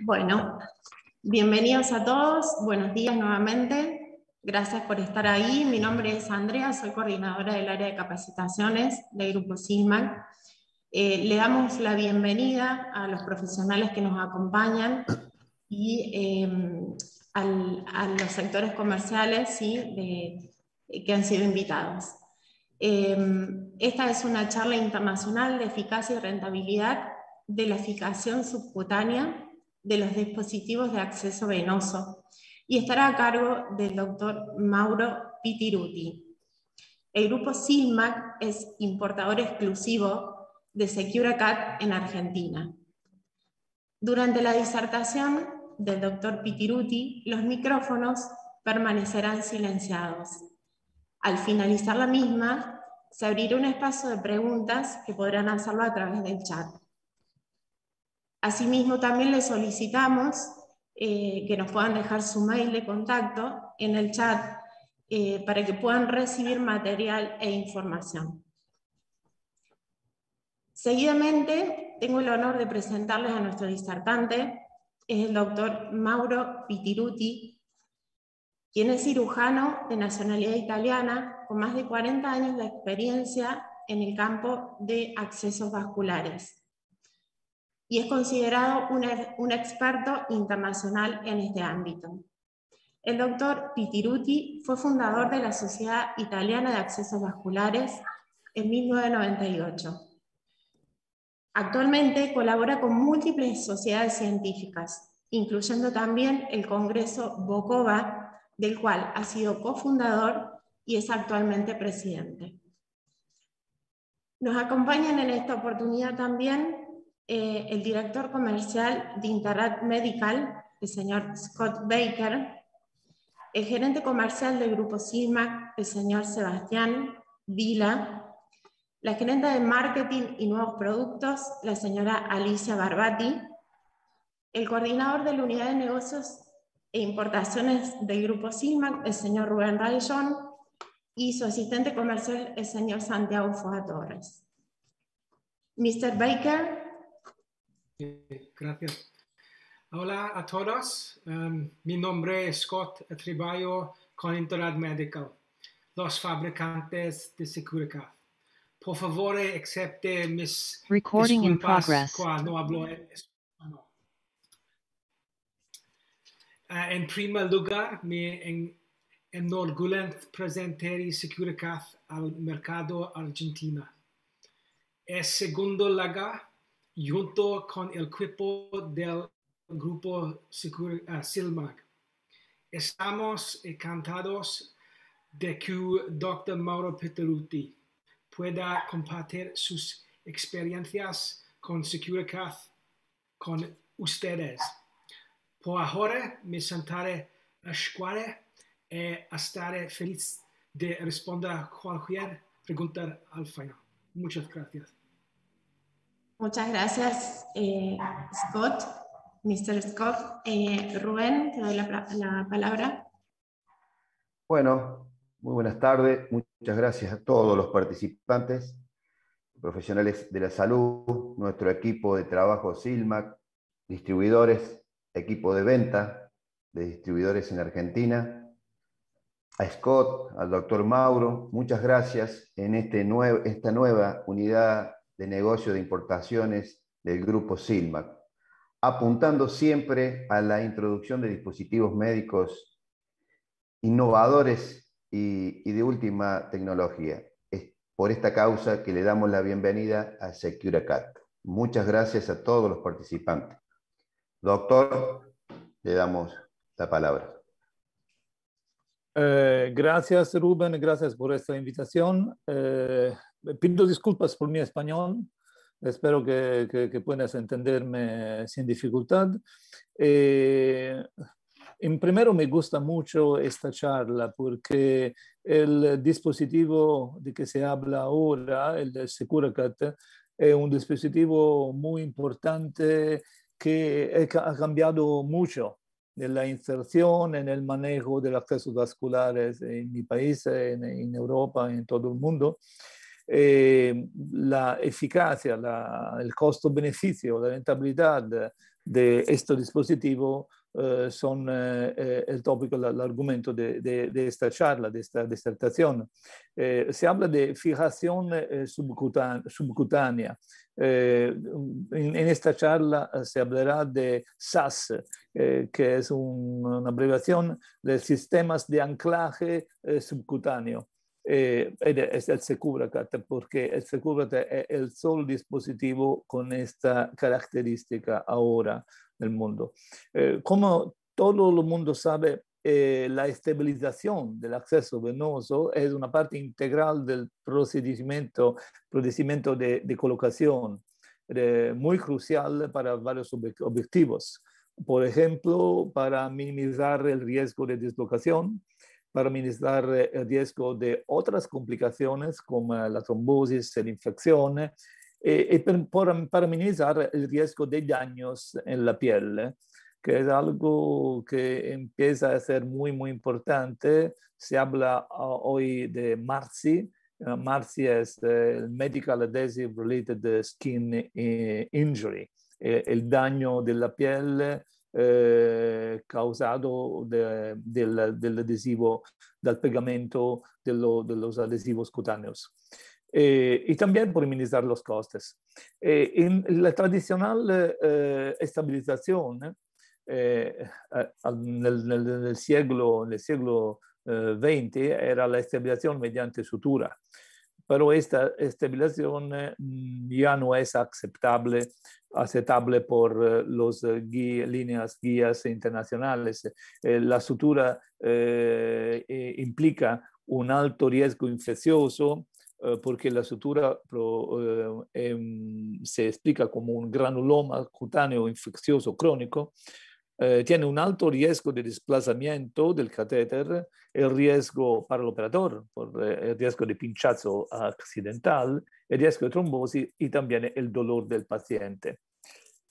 Bueno, bienvenidos a todos, buenos días nuevamente. Gracias por estar ahí. Mi nombre es Andrea, soy coordinadora del área de capacitaciones del Grupo Sigma. Eh, le damos la bienvenida a los profesionales que nos acompañan y em, a los sectores comerciales eh, que han sido invitados. Em, esta es una charla internacional de eficacia y rentabilidad de la eficacia subcutánea de los dispositivos de acceso venoso y estará a cargo del doctor Mauro Pitiruti. El grupo SILMAC es importador exclusivo de SecuraCat en Argentina. Durante la disertación del doctor Pitiruti, los micrófonos permanecerán silenciados. Al finalizar la misma, se abrirá un espacio de preguntas que podrán hacerlo a través del chat. Asimismo, también les solicitamos eh, que nos puedan dejar su mail de contacto en el chat eh, para que puedan recibir material e información. Seguidamente, tengo el honor de presentarles a nuestro disertante, es el doctor Mauro Pitiruti, quien es cirujano de nacionalidad italiana con más de 40 años de experiencia en el campo de accesos vasculares y es considerado un, experto internacional en este ámbito. El doctor Pitiruti fue fundador de la Sociedad Italiana de Accesos Vasculares en 1998. Actualmente colabora con múltiples sociedades científicas, incluyendo también el Congreso Bocova, del cual ha sido cofundador y es actualmente presidente. Nos acompañan en esta oportunidad también eh, el director comercial de Interact Medical, el señor Scott Baker, el gerente comercial del grupo Simac el señor Sebastián Vila, la gerente de marketing y nuevos productos, la señora Alicia Barbati, el coordinador de la unidad de negocios e importaciones del grupo Simac el señor Rubén Rayón, y su asistente comercial, el señor Santiago Foja Torres. Mr. Baker Gracias. Hola a todos. Em, mi nombre es Scott. Trabajo con Internet Medical, los fabricantes de seguridad. Por favor, excepte mis Recording disculpas in progress. cuando hablo español. Eh, en primer lugar, me enorgullece presentar seguridad al mercado argentino. En segundo lugar, junto con el equipo del grupo eh, SILMAC. Estamos encantados eh, de que Dr. Mauro Peteruti pueda compartir sus experiencias con Securicath con ustedes. Por ahora me sentaré a escuchar y eh, estaré feliz de responder cualquier pregunta al final. Muchas gracias. Muchas gracias, eh, Scott, Mr. Scott. Eh, Rubén, te doy la, palabra. Bueno, muy buenas tardes. Muchas gracias a todos los participantes, profesionales de la salud, nuestro equipo de trabajo SILMAC, distribuidores, equipo de venta de distribuidores en Argentina, a Scott, al doctor Mauro, muchas gracias en este esta nueva unidad de negocio de importaciones del grupo Silmac, apuntando siempre a la introducción de dispositivos médicos innovadores y, de última tecnología. Es por esta causa que le damos la bienvenida a SecuraCat. Muchas gracias a todos los participantes. Doctor, le damos la palabra. Eh, gracias, Rubén, gracias por esta invitación. Eh, pido disculpas por mi español, espero que, puedas entenderme sin dificultad. Eh, en primero me gusta mucho esta charla porque el dispositivo de que se habla ahora, el Securacat, es un dispositivo muy importante que ha cambiado mucho en la inserción, en el manejo del acceso vascular vasculares en mi país, en, en Europa, en todo el mundo. Eh, la eficacia, el costo-beneficio, la rentabilidad de este dispositivo eh, son eh, el tópico, el argumento de, esta charla, de esta disertación. se habla de fijación subcutánea. En, esta charla se hablará de SAS, que es una abreviación de sistemas de anclaje subcutáneo. Eh, e, es el Securacate porque el Securacate es el solo dispositivo con esta característica ahora en el mundo. Eh, como todo el mundo sabe, eh, la estabilización del acceso venoso es una parte integral del procedimiento, procedimiento de, colocación, muy crucial para varios objetivos. Por ejemplo, para minimizar el riesgo de dislocación, para minimizar eh, el riesgo de otras complicaciones como eh, la trombosis, la infección eh, y, para minimizar el riesgo de daños en la piel, que es algo que empieza a ser muy, muy importante. Se habla ah, hoy de MARSI. MARSI es Medical Adhesive Related Skin Injury, el daño de la piel eh, causato de, del, dell'adesivo, dal pegamento de, lo, de los adhesivos cutáneos. Eh, y también por minimizar los costes. Eh, en la tradicional eh, estabilización eh, nel, nel, nel, siglo, nel siglo XX eh, era la stabilizzazione mediante sutura. pero esta estabilización eh, ya no es aceptable, aceptable por eh, las eh, líneas guías internacionales. La sutura implica un alto riesgo infeccioso porque la sutura em, se explica como un granuloma cutáneo infeccioso crónico eh, tiene un alto riesgo di desplazamiento del catéter, il riesgo per el eh, il por el riesgo de pinchazo accidental, el riesgo de trombosis y también el dolor del paziente.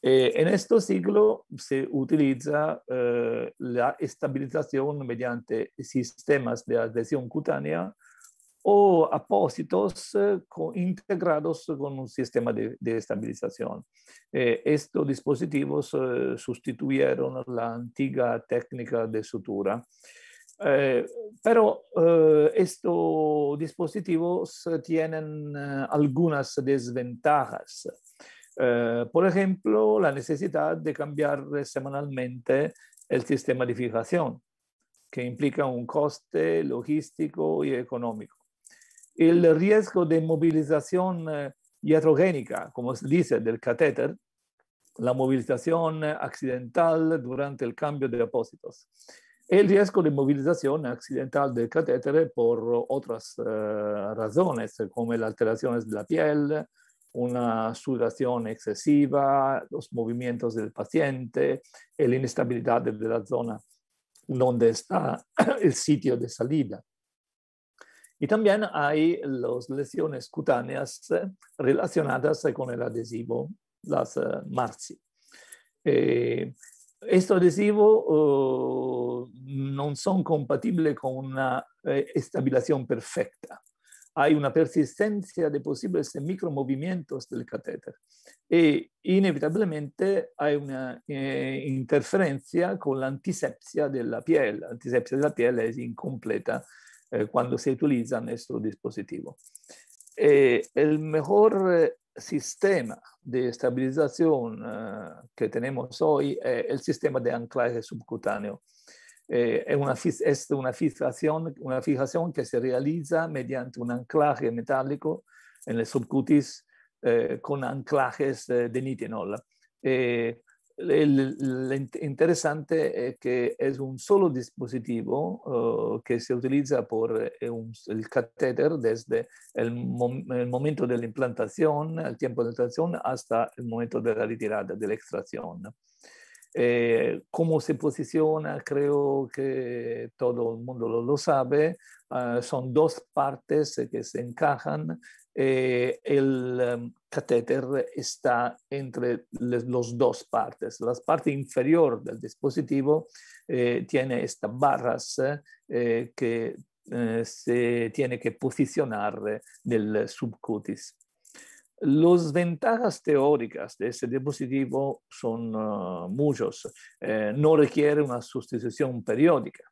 Eh, en este siglo se utiliza eh, la stabilizzazione mediante sistemas de adhesión cutánea o apósitos eh, integrados con un sistema de, estabilización. Eh, estos dispositivos eh, sustituyeron la antigua técnica de sutura. pero estos dispositivos tienen algunas desventajas. por ejemplo, la necesidad de cambiar semanalmente el sistema de fijación, que implica un coste logístico y económico el riesgo de movilización eh, iatrogénica, como se dice, del catéter, la movilización accidental durante el cambio de apósitos, el riesgo de movilización accidental del catéter por otras eh, razones, como las alteraciones de la piel, una sudación excesiva, los movimientos del paciente, la inestabilidad de la zona donde está el sitio de salida. Y también hay las lesiones cutáneas relacionadas con el adhesivo, las MARSI. Eh, estos adhesivos eh, oh, no son compatibles con una eh, estabilización perfecta. Hay una persistencia de posibles micromovimientos del catéter e inevitablemente hay una eh, interferencia con la antisepsia de la piel. La antisepsia de la piel es incompleta eh, cuando se utiliza nuestro dispositivo. Eh, el mejor eh, sistema di stabilizzazione eh, che abbiamo oggi è il sistema di anclaje subcutaneo. Eh, è una, es una, fijación, una fijación que se realiza mediante un anclaje metallico en el subcutis eh, con anclajes di nitinol. Eh, lo interesante es eh, que es un solo dispositivo oh, que se utiliza por eh, el catéter desde el, momento de la implantación, el tiempo de implantación, hasta el momento de la retirada, de la extracción. Eh, cómo se posiciona, creo que todo el mundo lo, sabe. Ah, son dos partes que se encajan eh, el em, catéter está entre las dos partes. La parte inferior del dispositivo eh, tiene estas barras eh, que se tiene que posicionar en el subcutis. Las ventajas teóricas de este dispositivo son muchas. Ah, muchos. no requiere una sustitución periódica.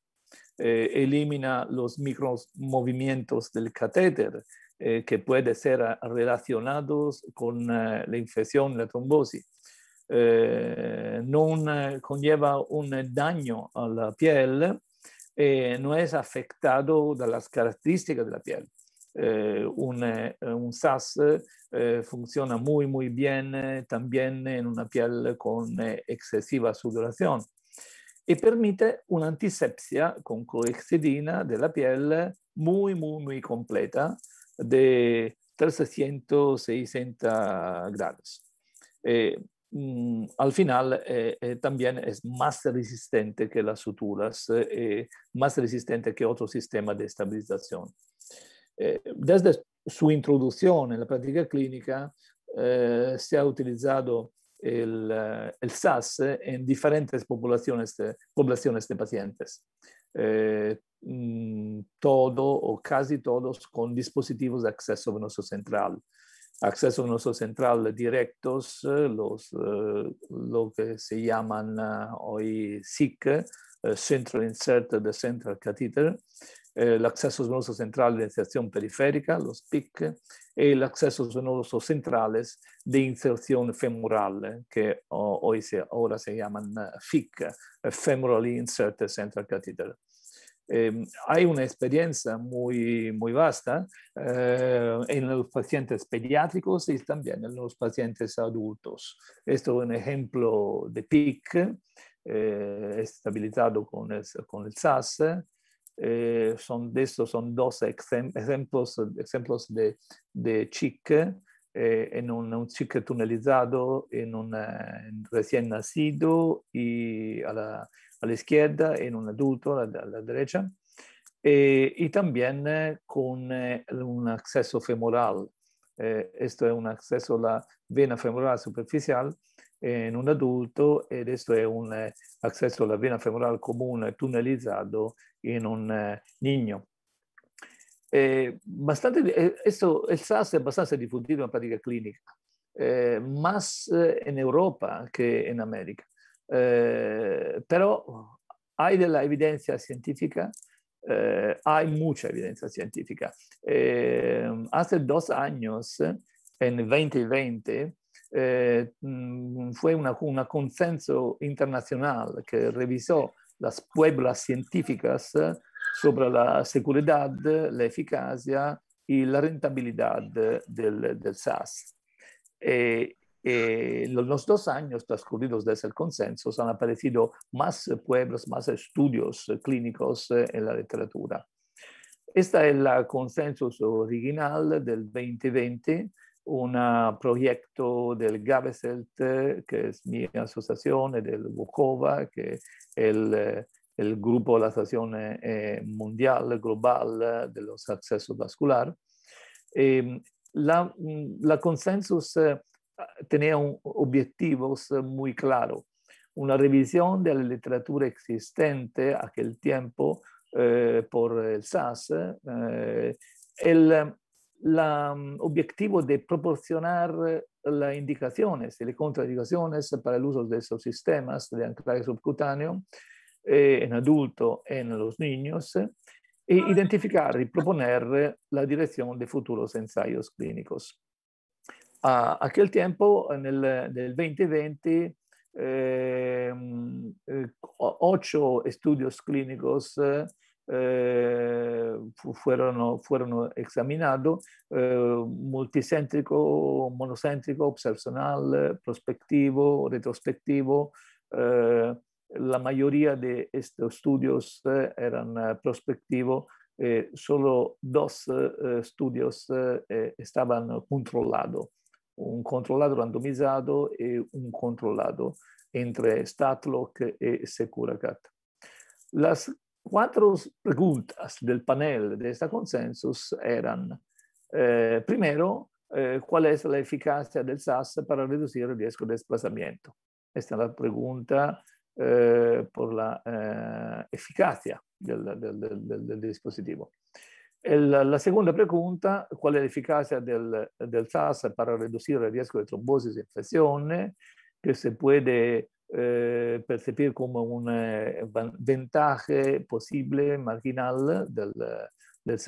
elimina los micromovimientos del catéter eh, que puede ser ah, relacionados con eh, la infección, la trombosis. Eh, no conlleva un daño a la piel, no es afectado de las características de la piel. un, un, SAS funciona muy, muy bien también en una piel con excesiva sudoración y permite una antisepsia con coexidina de la piel muy, muy, muy completa de 360 grados. Eh, mm, al final eh, eh, también es más resistente que las suturas, más resistente que otro sistema de estabilización. desde su introducción en la práctica clínica se ha utilizado el, SAS en diferentes poblaciones de pacientes. Eh, mm, todo o casi todos con dispositivos de acceso venoso central. Acceso venoso central directos, eh, los, eh, lo que se llaman hoy SIC, Central Insert de Central Catheter, eh, el acceso venoso central de inserción periférica, los PIC, y e el acceso venoso central de inserción femoral, que hoy se, ahora se llaman eh, FIC, eh, Femoral Inserted Central Catheter. Em, hay una experiencia muy, muy vasta en los pacientes pediátricos y también en los pacientes adultos. Esto es un ejemplo de PIC, estabilizado con con el SAS, eh, son, de estos son dos ejemplos, ejemplos de, de chic eh, en un, un, chic tunelizado, en un recién nacido y a la, a la izquierda, en un adulto a la, a la derecha, eh, y también eh, con eh, un acceso femoral. Eh, esto es un acceso a la vena femoral superficial en un adulto ed esto è un accesso alla vena femoral comune tunnelizzato en un eh, niño. Eh, eh, esto, el SAS es bastante difundido en práctica clínica, más en Europa que en América. pero hay de la evidencia científica, hay mucha evidencia científica. hace dos años, en 2020, mm, fue un consenso internacional que revisó las pueblas científicas eh, sobre la seguridad, la eficacia y la rentabilidad del, del SAS. Eh, eh los dos años transcurridos desde el consenso han aparecido más pueblos, más estudios clínicos eh, en la literatura. Este es el consenso original del 2020 un proyecto del Gabeselt, que es mi asociación, del Bukova, que es eh, el, grupo de la Asociación eh, eh, Mundial Global de los Accesos Vascular. Em, la, mm, la consensus tenía un, objetivos muy claros. Una revisión de la literatura existente aquel tiempo por el SAS, el mm, objetivo de proporcionar eh, las indicaciones y las contraindicaciones para el uso de esos sistemas de anclaje subcutáneo eh, en adultos y en los niños, eh, e identificar y proponer la dirección de futuros ensayos clínicos. A aquel tiempo, en el 2020, mm, ocho estudios clínicos eh, fueron, fueron examinados eh, multicéntrico, monocéntrico, observacional, prospectivo, retrospectivo. Eh, la mayoría de estos estudios eran prospectivos, solo dos estudios estaban controlados, un controlado randomizado y un controlado entre Statlock y Securacat. Las Cuatro preguntas del panel de esta consensus eran, eh, primero, eh, ¿cuál es la eficacia del SAS para reducir el riesgo de desplazamiento? Esta es la pregunta eh, por la eficacia del, dispositivo. la segunda pregunta, ¿cuál es la eficacia del, SAS para reducir el riesgo de trombosis e infección? que se puede eh, percibir como un eh, ventaja posible, marginal del, del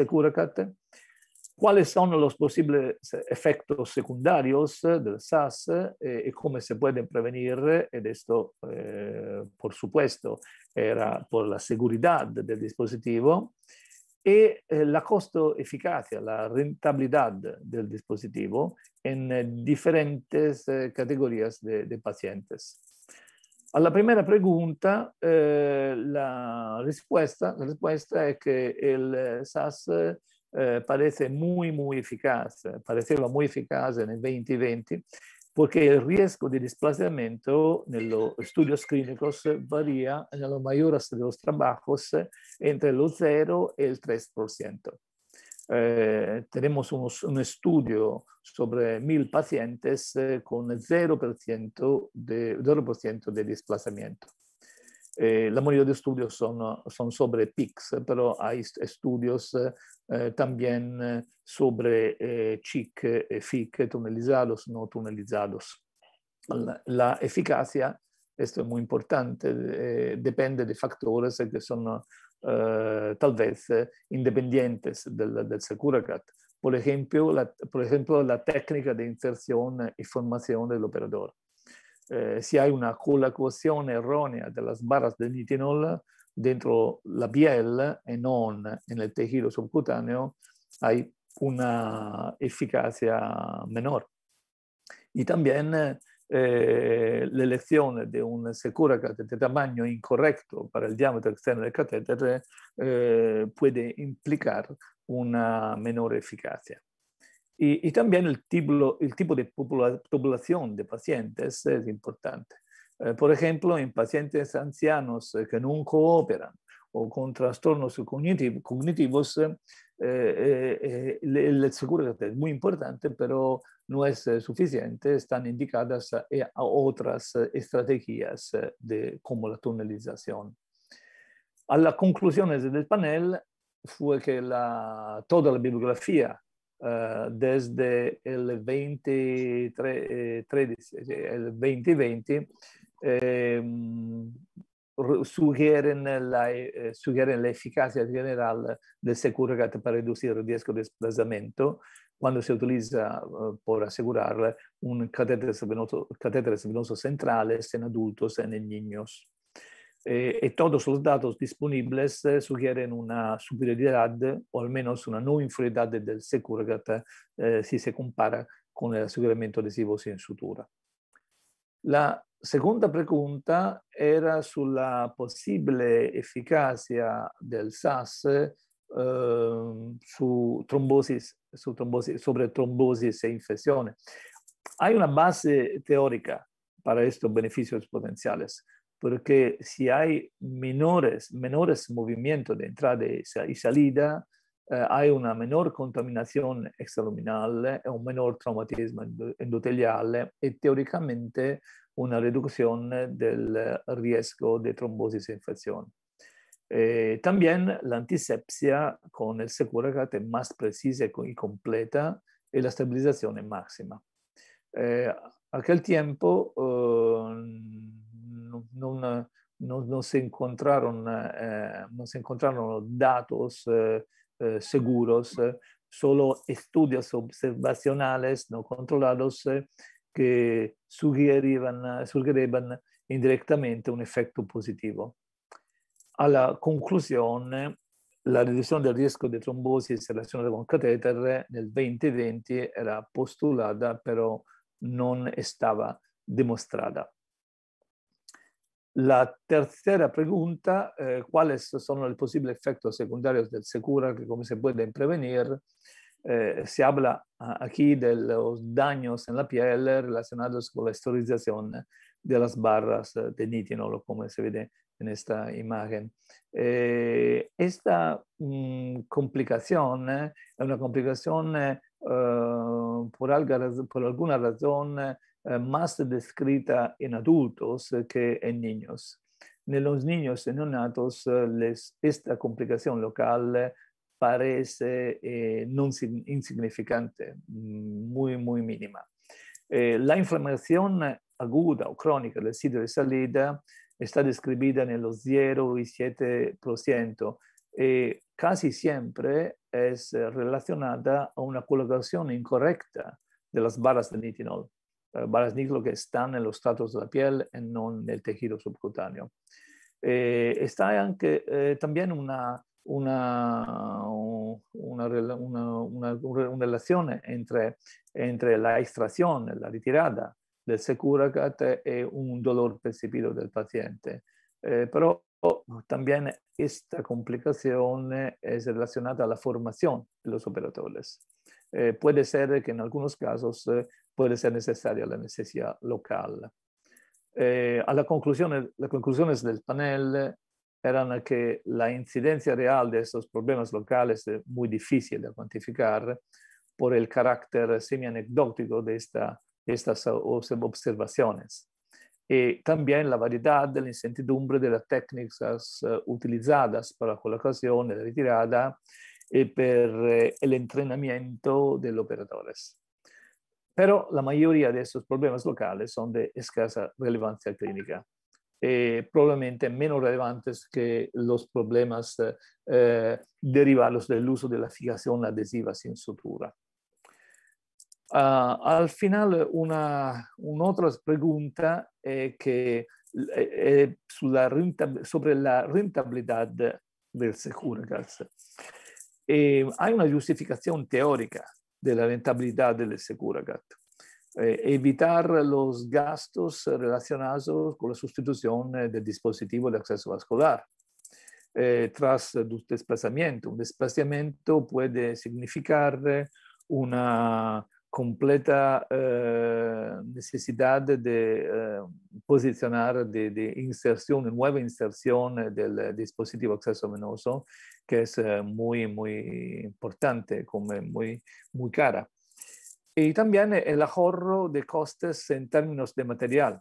¿Cuáles son los posibles efectos secundarios del SAS eh, y cómo se pueden prevenir? Y esto, por supuesto, era por la seguridad del dispositivo y la costo eficacia, la rentabilidad del dispositivo en diferentes categorías de pacientes. Alla prima pregunta, eh, la, risposta, la, respuesta, es que el SAS eh, parece muy, muy eficaz, pareceva muy eficaz en 2020, perché il rischio di desplazamiento en los estudios varia nella maggior parte dei de los trabajos entre 0 e il 3%. Eh, tenemos un estudio sobre mil pacientes eh, con 0%, de, 0 de desplazamiento. Eh, la mayoría de estudios son, son sobre PICS, pero hay estudios también sobre CHIC, e FIC, tunelizados, no tunelizados. La, la eficacia, esto es muy importante, depende de factores que son eh, tal eh, independientes del, del Securicat. Por ejemplo, la, por ejemplo, la técnica de inserción y formación del operador. Eh, si hay una collocazione erronea delle barre del nitinol dentro la piel e non nel tejido subcutáneo, hay una eficacia menor. Y también eh, la elección de un secura de tamaño incorrecto para el diámetro externo del catéter eh, puede implicar una menor eficacia. Y, también el tipo, tipo de población de pacientes es importante. Eh, por ejemplo, en pacientes ancianos eh, que no cooperan o con trastornos cognitivos, eh, eh, eh, la seguridad es muy importante, pero no es suficiente. Están indicadas otras estrategias como la tunelización. A las conclusiones del panel fue que toda la bibliografía desde el, 2013 el 2020 sugieren, la, eh, sugieren la eficacia general del seguro que para reducir el riesgo de desplazamiento cuando se eh, para asegurar un catetere venoso, centrale venoso in en adultos in niños. E, y todos los datos disponibles sugieren una superiorità o almeno una non inferioridad del Securgat eh, si compara con el aseguramiento adesivo sin sutura. La segunda pregunta era la posible eficacia del SAS ehm, sobre trombosis e infecciones. Hay una base teórica para estos beneficios potenciales, porque si hay menores, menores movimientos de entrada y salida, eh, hay una menor contaminazione extraluminal e un menor traumatismo endoteliale e teoricamente una riduzione del rischio di trombosi e infección. Eh, también la antisepsia con el Securacate più precisa e completa e la stabilizzazione máxima. Ehm, eh, aquel tiempo no, non, no, no, se encontraron, no se encontraron datos eh, eh, seguros, solo estudios observacionales no controlados eh, que suggerían, indirectamente un efecto positivo. A la conclusione, la riduzione del rischio di trombosi relazionata con cateter nel 2020 era postulata, però non stava dimostrata. La tercera pregunta, eh, ¿cuáles son los posibles efectos secundarios del Secura que cómo se pueden prevenir? Eh, se habla ah, aquí de los daños en la piel relacionados con la esterilización de las barras eh, de nitinol, como se ve en esta imagen. esta mm, complicación es una complicación por, alguna razón eh, más descrita en adultos que en niños. En los niños neonatos eh, les, esta complicación local eh, parece insignificante, mm, muy, muy mínima. la inflamación aguda o crónica del sitio de salida está describida en los 0 y 7%. casi siempre es relacionada a una colocación incorrecta de las barras de nitinol. Eh, balas que están en los tratos de la piel y no en el tejido subcutáneo. Eh, está eh, también una, una, una, una, relación entre, entre la extracción, la retirada del securacat y un dolor percibido del paciente. pero también esta complicación es relacionada a la formación de los operadores. puede ser que en algunos casos puede ser necesaria la necesidad local. Eh, las conclusiones del panel eh, eran que la incidencia real de estos problemas locales es muy difícil de cuantificar por el carácter semi-anecdótico de, estas observaciones y también la variedad de la incertidumbre de las técnicas eh, utilizadas para colocación, la retirada y para el entrenamiento de los operadores. Pero la mayoría de estos problemas locales son de escasa relevancia clínica, eh, probablemente menos relevantes que los problemas eh, eh, derivados del uso de la fijación adhesiva sin sutura. Ah, al final, una, otra pregunta es sobre la rentabilidad del las hay una justificación teórica de la rentabilidad del segura eh, evitar los gastos relacionados con la sustitución eh, del dispositivo de acceso vascular eh, tras un desplazamiento. Un desplazamiento puede significar una completa eh, necesidad de eh, posicionar, de, inserción, de nueva inserción eh, del dispositivo acceso venoso, que es muy, muy importante, como muy, muy cara. Y también el ahorro de costes en términos de material,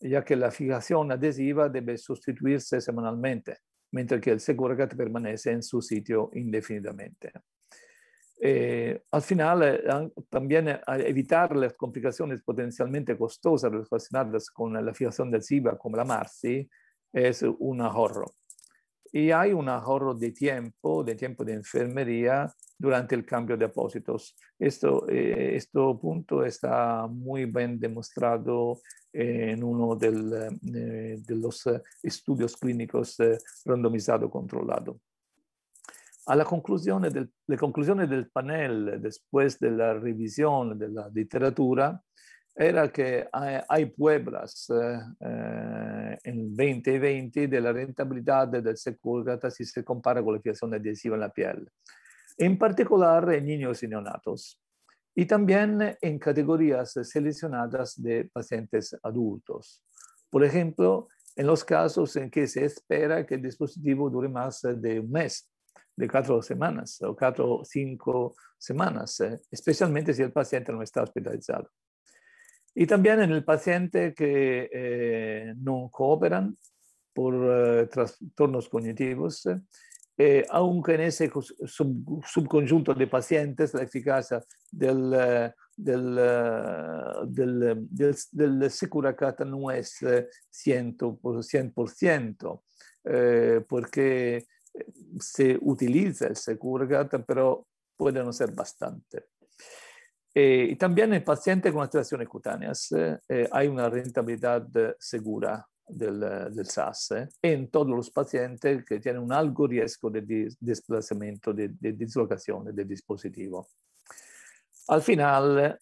ya que la fijación adhesiva debe sustituirse semanalmente, mientras que el seguro permanece en su sitio indefinidamente. Eh, al final, eh, también eh, evitar las complicaciones potencialmente costosas relacionadas con la fijación del SIBA, como la MARSI, es un ahorro. Y hay un ahorro de tiempo, de tiempo de enfermería durante el cambio de apósitos. Esto, este punto está muy bien demostrado en uno de los estudios clínicos randomizado controlado a la conclusión del, del panel después de la revisión de la literatura era que hay, hay eh, eh, en 2020 de la rentabilidad del secúlgata si se compara con la fijación adhesiva en la piel, en particular en niños y neonatos, y también en categorías seleccionadas de pacientes adultos. Por ejemplo, en los casos en que se espera que el dispositivo dure más de un mes de cuatro semanas o cuatro o cinco semanas, eh, especialmente si el paciente no está hospitalizado. Y también en el paciente que eh, no cooperan por eh, trastornos cognitivos, aunque en ese subconjunto de pacientes la eficacia del, del, del, del, Securacata no es 100%, 100% porque se utiliza el securgat, pero puede no ser bastante. Eh, y también en pacientes con alteraciones cutáneas eh, hay una rentabilidad segura del, del SAS eh, en todos los pacientes que tienen un alto riesgo de desplazamiento, de, de dislocación del dispositivo. Al final,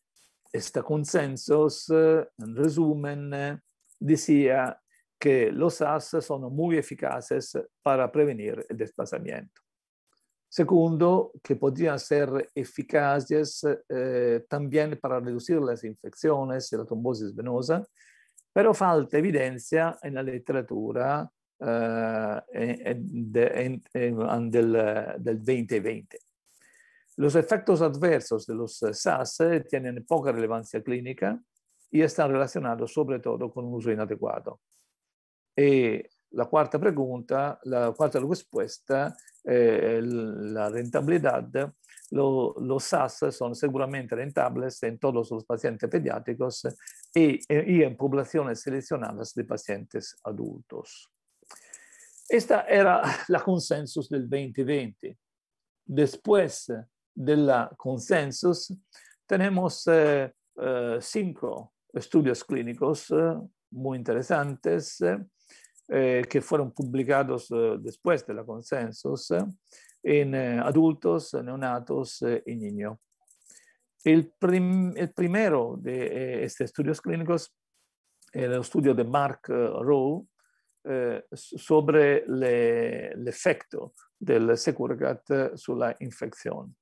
este consenso, eh, en resumen, eh, decía che los SAS sono muy eficaces para prevenir el desplazamiento. Segundo, que podrían ser eficaces eh, también para reducir las infecciones y la trombosis venosa, pero falta evidencia en la literatura eh, en, en, en, del, del 2020. Los efectos adversos de los SAS tienen poca relevancia clínica y están relacionados sobre todo con un uso inadecuado. E la cuarta pregunta, la cuarta respuesta, eh, la rentabilidad. los SAS son seguramente rentables en todos los pacientes pediátricos y, en poblaciones seleccionadas de pacientes adultos. Esta era la consensus del 2020. Después de la consensus, tenemos eh, cinco estudios clínicos muy interesantes eh, que fueron publicados eh, después de la consensus en eh, adultos, neonatos eh, y niños. El, prim, el, primero de estos estudios clínicos el estudio de Mark Rowe eh, sobre l'effetto del Securgat sulla infezione.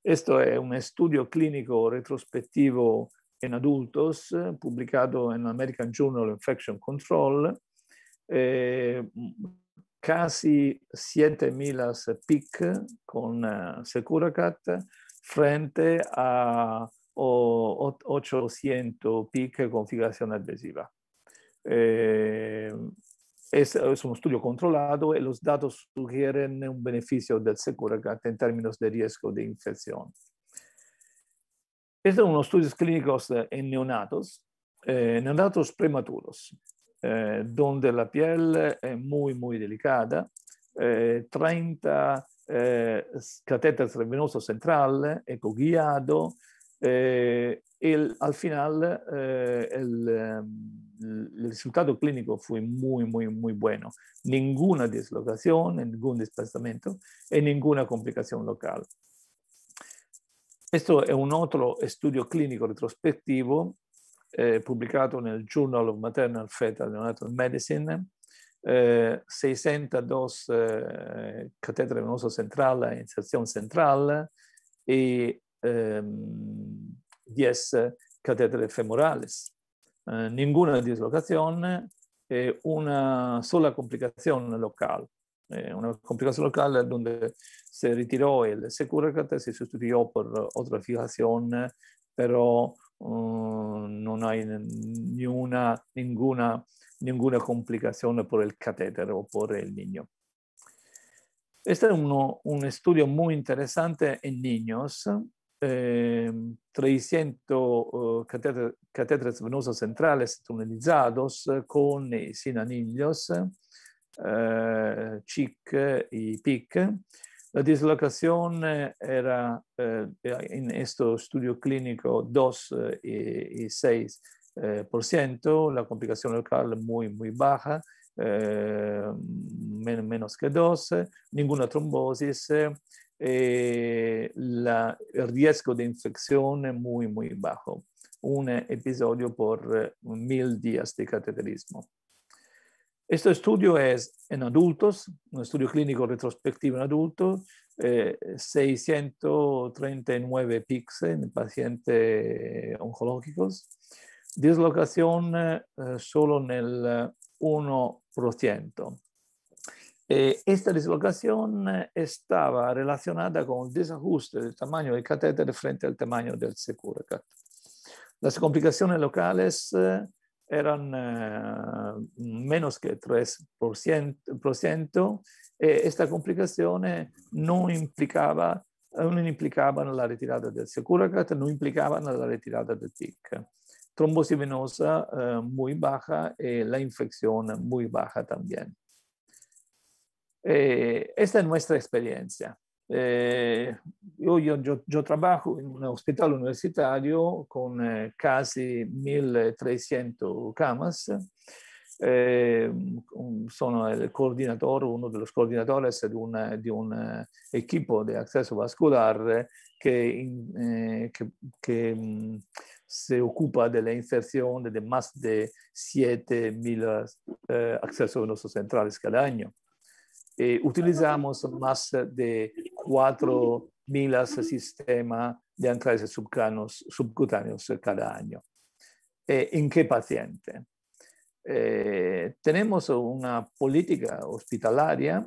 Questo è un studio clínico retrospectivo in adultos pubblicato in American Journal of Infection Control Eh, casi 7 milas PIC con Secura eh, SecuraCat frente a 800 PIC configuración adhesiva. Eh, es, un estudio controlado y los datos sugieren un beneficio del SecuraCat en términos de riesgo de infección. Estos son los estudios clínicos en neonatos, neonatos prematuros. Eh, donde la piel es muy, muy delicada, 30 eh, eh, catéteres venoso central, ecoguiado, y al final el, ehm, resultado clínico fue muy, muy, muy bueno. Ninguna dislocación, ningún desplazamiento y e ninguna complicación local. Esto es un otro estudio clínico retrospectivo eh, pubblicato nel Journal of Maternal Fetal Neonatal Medicine, eh, 602 eh, catetere venoso centrale, inserzione centrale e ehm, 10 catetere femorales. Eh, ninguna dislocazione e una sola complicazione locale. Eh, una complicazione locale dove si ritirò il securicate, si sostituì per otra ficazione, però Oh, non hay ninguna, ninguna, ninguna complicación por el catéter o per il niño. Questo è uno, un studio molto interessante in niños. Ehm, eh, 300 uh, catéter, catéteres venosos centrales con sin anillos, eh, CIC e PIC La dislocación eh, era eh, eh, en este estudio clínico 2 y 6 por ciento, la complicación local muy, muy baja, menos que 2. ninguna trombosis, la, el riesgo de infección muy, muy bajo, un episodio por mil días de cateterismo. Este estudio es en adultos, un estudio clínico retrospectivo en adultos, 639 eh, píxeles en pacientes oncológicos, dislocación eh, solo en el 1%. Eh, esta dislocación estaba relacionada con el desajuste del tamaño del catéter frente al tamaño del Securicat. Las complicaciones locales eran eh, menos que 3%. Eh, esta complicación eh, no implicaba la retirada del securacat, no implicaban la retirada del TIC. Trombosis venosa muy baja y la infección muy baja también. esta es nuestra experiencia. Eh, yo, yo, yo, yo, trabajo en un hospital universitario con eh, casi 1.300 camas. Eh, sono il coordinatore, uno dei coordinatori di un, di un equipo di accesso vascolare che, in, eh, che, che mh, mm, si occupa dell'inserzione di più di 7.000 eh, accesso venoso centrale cada anno. E utilizziamo più di 4.000 sistemas de de subcutáneos, subcutáneos eh, cada año. Eh, ¿En qué paciente? Eh, tenemos una política hospitalaria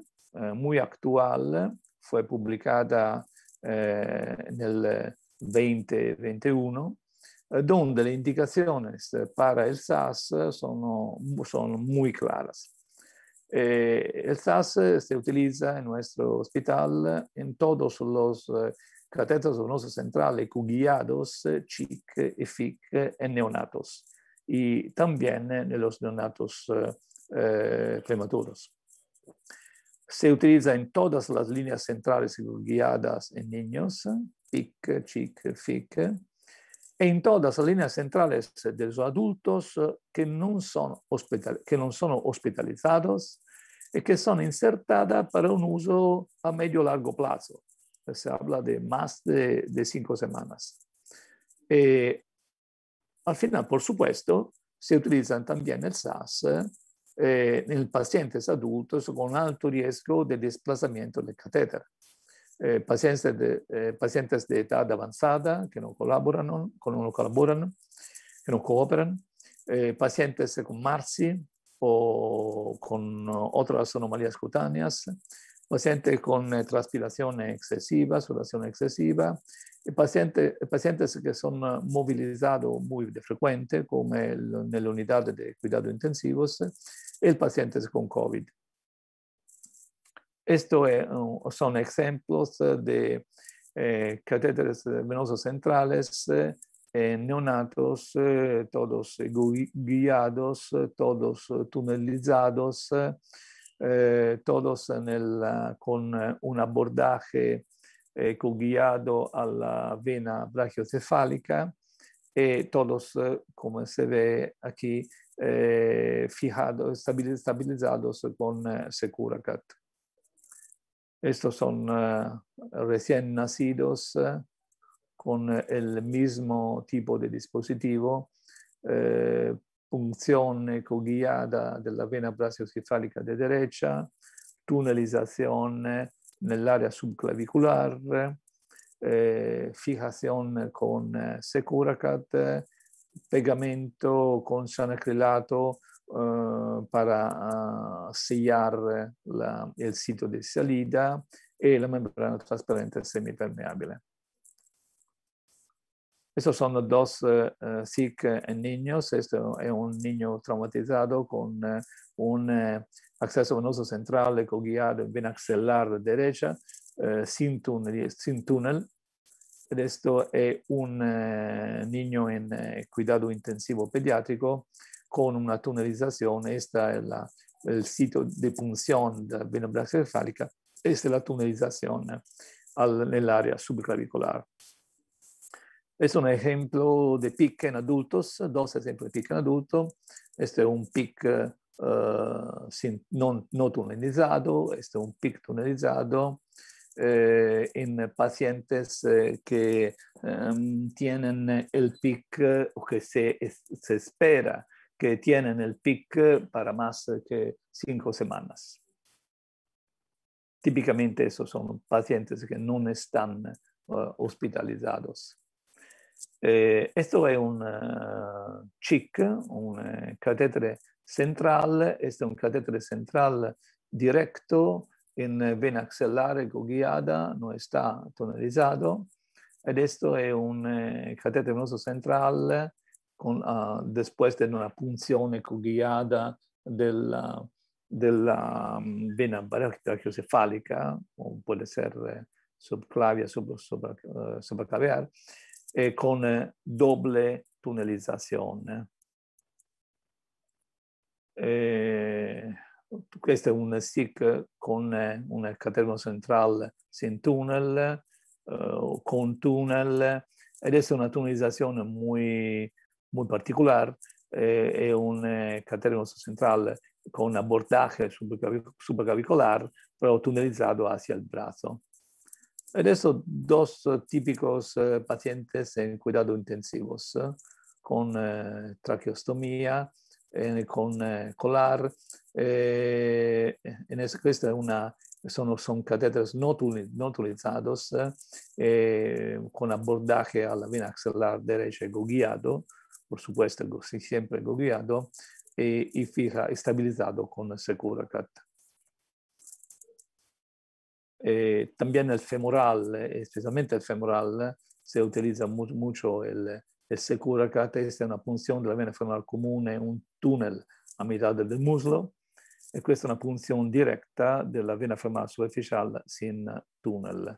muy actual, fue publicada en el 2021, donde las indicaciones para el SAS son muy claras. Eh, el SAS se utiliza en nuestro hospital en todos los eh, catetos venosos centrales guiados, CHIC, EFIC en neonatos y también en los neonatos eh, eh, prematuros. Se utiliza en todas las líneas centrales guiadas en niños, PIC, CHIC, FIC, e in todas las líneas centrales de los adultos que no son, hospital, que no son hospitalizados y que son insertadas para un uso a medio largo plazo. Se habla de más de, cinco semanas. Eh, al final, por supuesto, se utiliza también el SAS eh, en pacientes adultos con alto riesgo de desplazamiento del catéter. Eh, pacientes, de, pacientes de edad avanzada que no colaboran, que no colaboran, que no cooperan, pacientes con MARSI, o con otras anomalías cutáneas, pacientes con eh, transpiración excesiva, sudación excesiva, eh, paciente, pacientes que son eh, movilizados muy de frecuente, como en la unidad de cuidado intensivos, y pacientes con COVID. Estos son ejemplos de catéteres venosos centrales eh, neonatos, eh, todos guiados, todos tunelizados, eh, todos con un abordaje guiado a la vena brachiocefálica y e todos, como se ve aquí, fijados, estabilizados con Securacat. Estos son recién nacidos con il mismo tipo di dispositivo, eh, punción ecoguiada de la vena brachiocefálica de derecha, tunnelizzazione nell'area área subclavicular, eh, fijación con securacat, pegamento con sanacrilato eh, para eh, sellar la, el sitio de salida e la membrana trasparente semipermeabile. Questi sono dos uh, SIC en niños. Este es un niño traumatizzato con uh, un uh, acceso venoso centrale ecoguiado guiado ben axelar derecha sin túnel, sin, túnel, questo è un niño en cuidado intensivo pediatrico con una tunnelizzazione, questo è la, el sitio de punción de la vena brachiocefálica. Esta es la tunnelizzazione nell'area subclavicolare. Es un ejemplo de PIC en adultos, dos ejemplos de PIC en adulto. Este es un PIC eh, eh, no tunelizado, este es un PIC tunelizado eh, en pacientes que em, tienen el PIC o que se, espera que tienen el PIC para más que cinco semanas típicamente esos son pacientes que no están hospitalizados. Eh, esto es un uh, CHIC, un uh, eh, catéter central, questo è un catetere central diretto in vena eh, axelar guiada, no está tonalizzato, Ed questo è un eh, catéter venoso central con, uh, después de una punzione guiada della, della um, vena brachiocefálica, o può essere subclavia, sub, sub, uh, e con eh, doble tunnelizzazione. E questo è un stick con eh, un caterno centrale sin tunnel, eh, con tunnel, ed è una tunnelizzazione molto particolare, eh, è un eh, caterno centrale con abordaggio subcavicolare, però tunnelizzato hacia il braccio. En estos dos típicos eh, pacientes en cuidado intensivo, eh, con eh, traqueostomía, con colar. en es, questa è una sono, son catéteres no, no eh, con abordaje alla vena axelar derecha goguiado, por supuesto sempre goguiado, e y fija, estabilizado con SecuraCat. Eh, también el femoral, especialmente el femoral, se utiliza mucho, mucho el, el secura es una punción de la vena femoral comune, un túnel a mitad del muslo, e questa è una punzione diretta della vena femoral superficial sin túnel.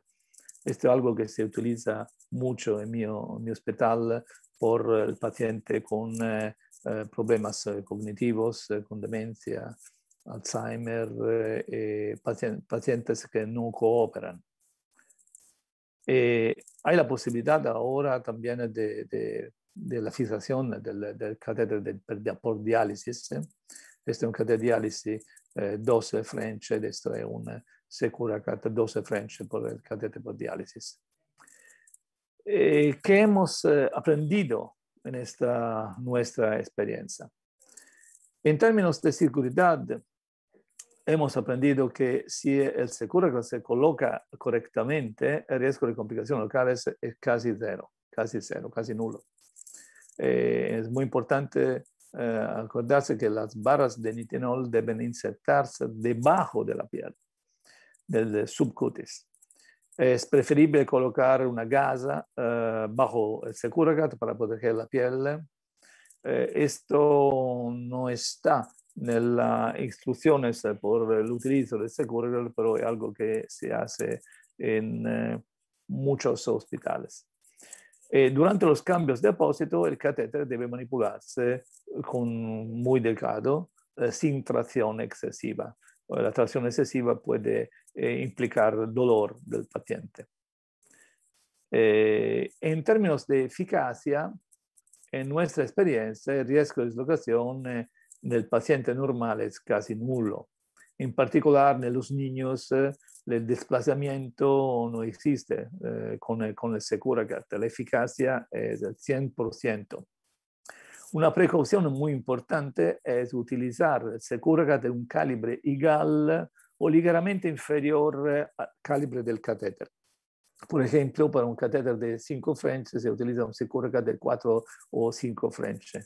Questo è algo che si utilizza molto in mio, en mi hospital per il paziente con eh, problemi cognitivi, con demenza, Alzheimer, y eh, eh, pacientes, que no cooperan. Eh, hay la posibilidad ahora también de, la fijación del, del catéter por diálisis. Este es un catéter diálisis 12 French, esto es un Secura catéter 12 French por el catéter por diálisis. ¿Qué hemos aprendido en esta nuestra experiencia? En términos de seguridad, hemos aprendido que si el Securecat se coloca correctamente, el riesgo de complicaciones locales es casi cero, casi cero, casi nulo. Eh, es muy importante eh, acordarse que las barras de nitinol deben insertarse debajo de la piel, del subcutis. Es preferible colocar una gasa eh, bajo el Securagat para proteger la piel. esto no está las instrucciones por el utilizo de ese pero es algo que se hace en eh, muchos hospitales. E durante los cambios de apósito, el catéter debe manipularse con muy delgado, eh, sin tracción excesiva. Eh, la tracción excesiva puede implicar dolor del paciente. en términos de eficacia, en nuestra experiencia, el riesgo de dislocación paciente normal es casi nulo, en particular en los niños, eh, el desplazamiento no existe eh, con, el, con La eficacia es del 100%. Una precaución muy importante es utilizar el de un calibre IGAL o ligeramente inferior eh, al calibre del catéter. Por ejemplo, para un catéter de 5 French se utiliza un Securecat de 4 o 5 French.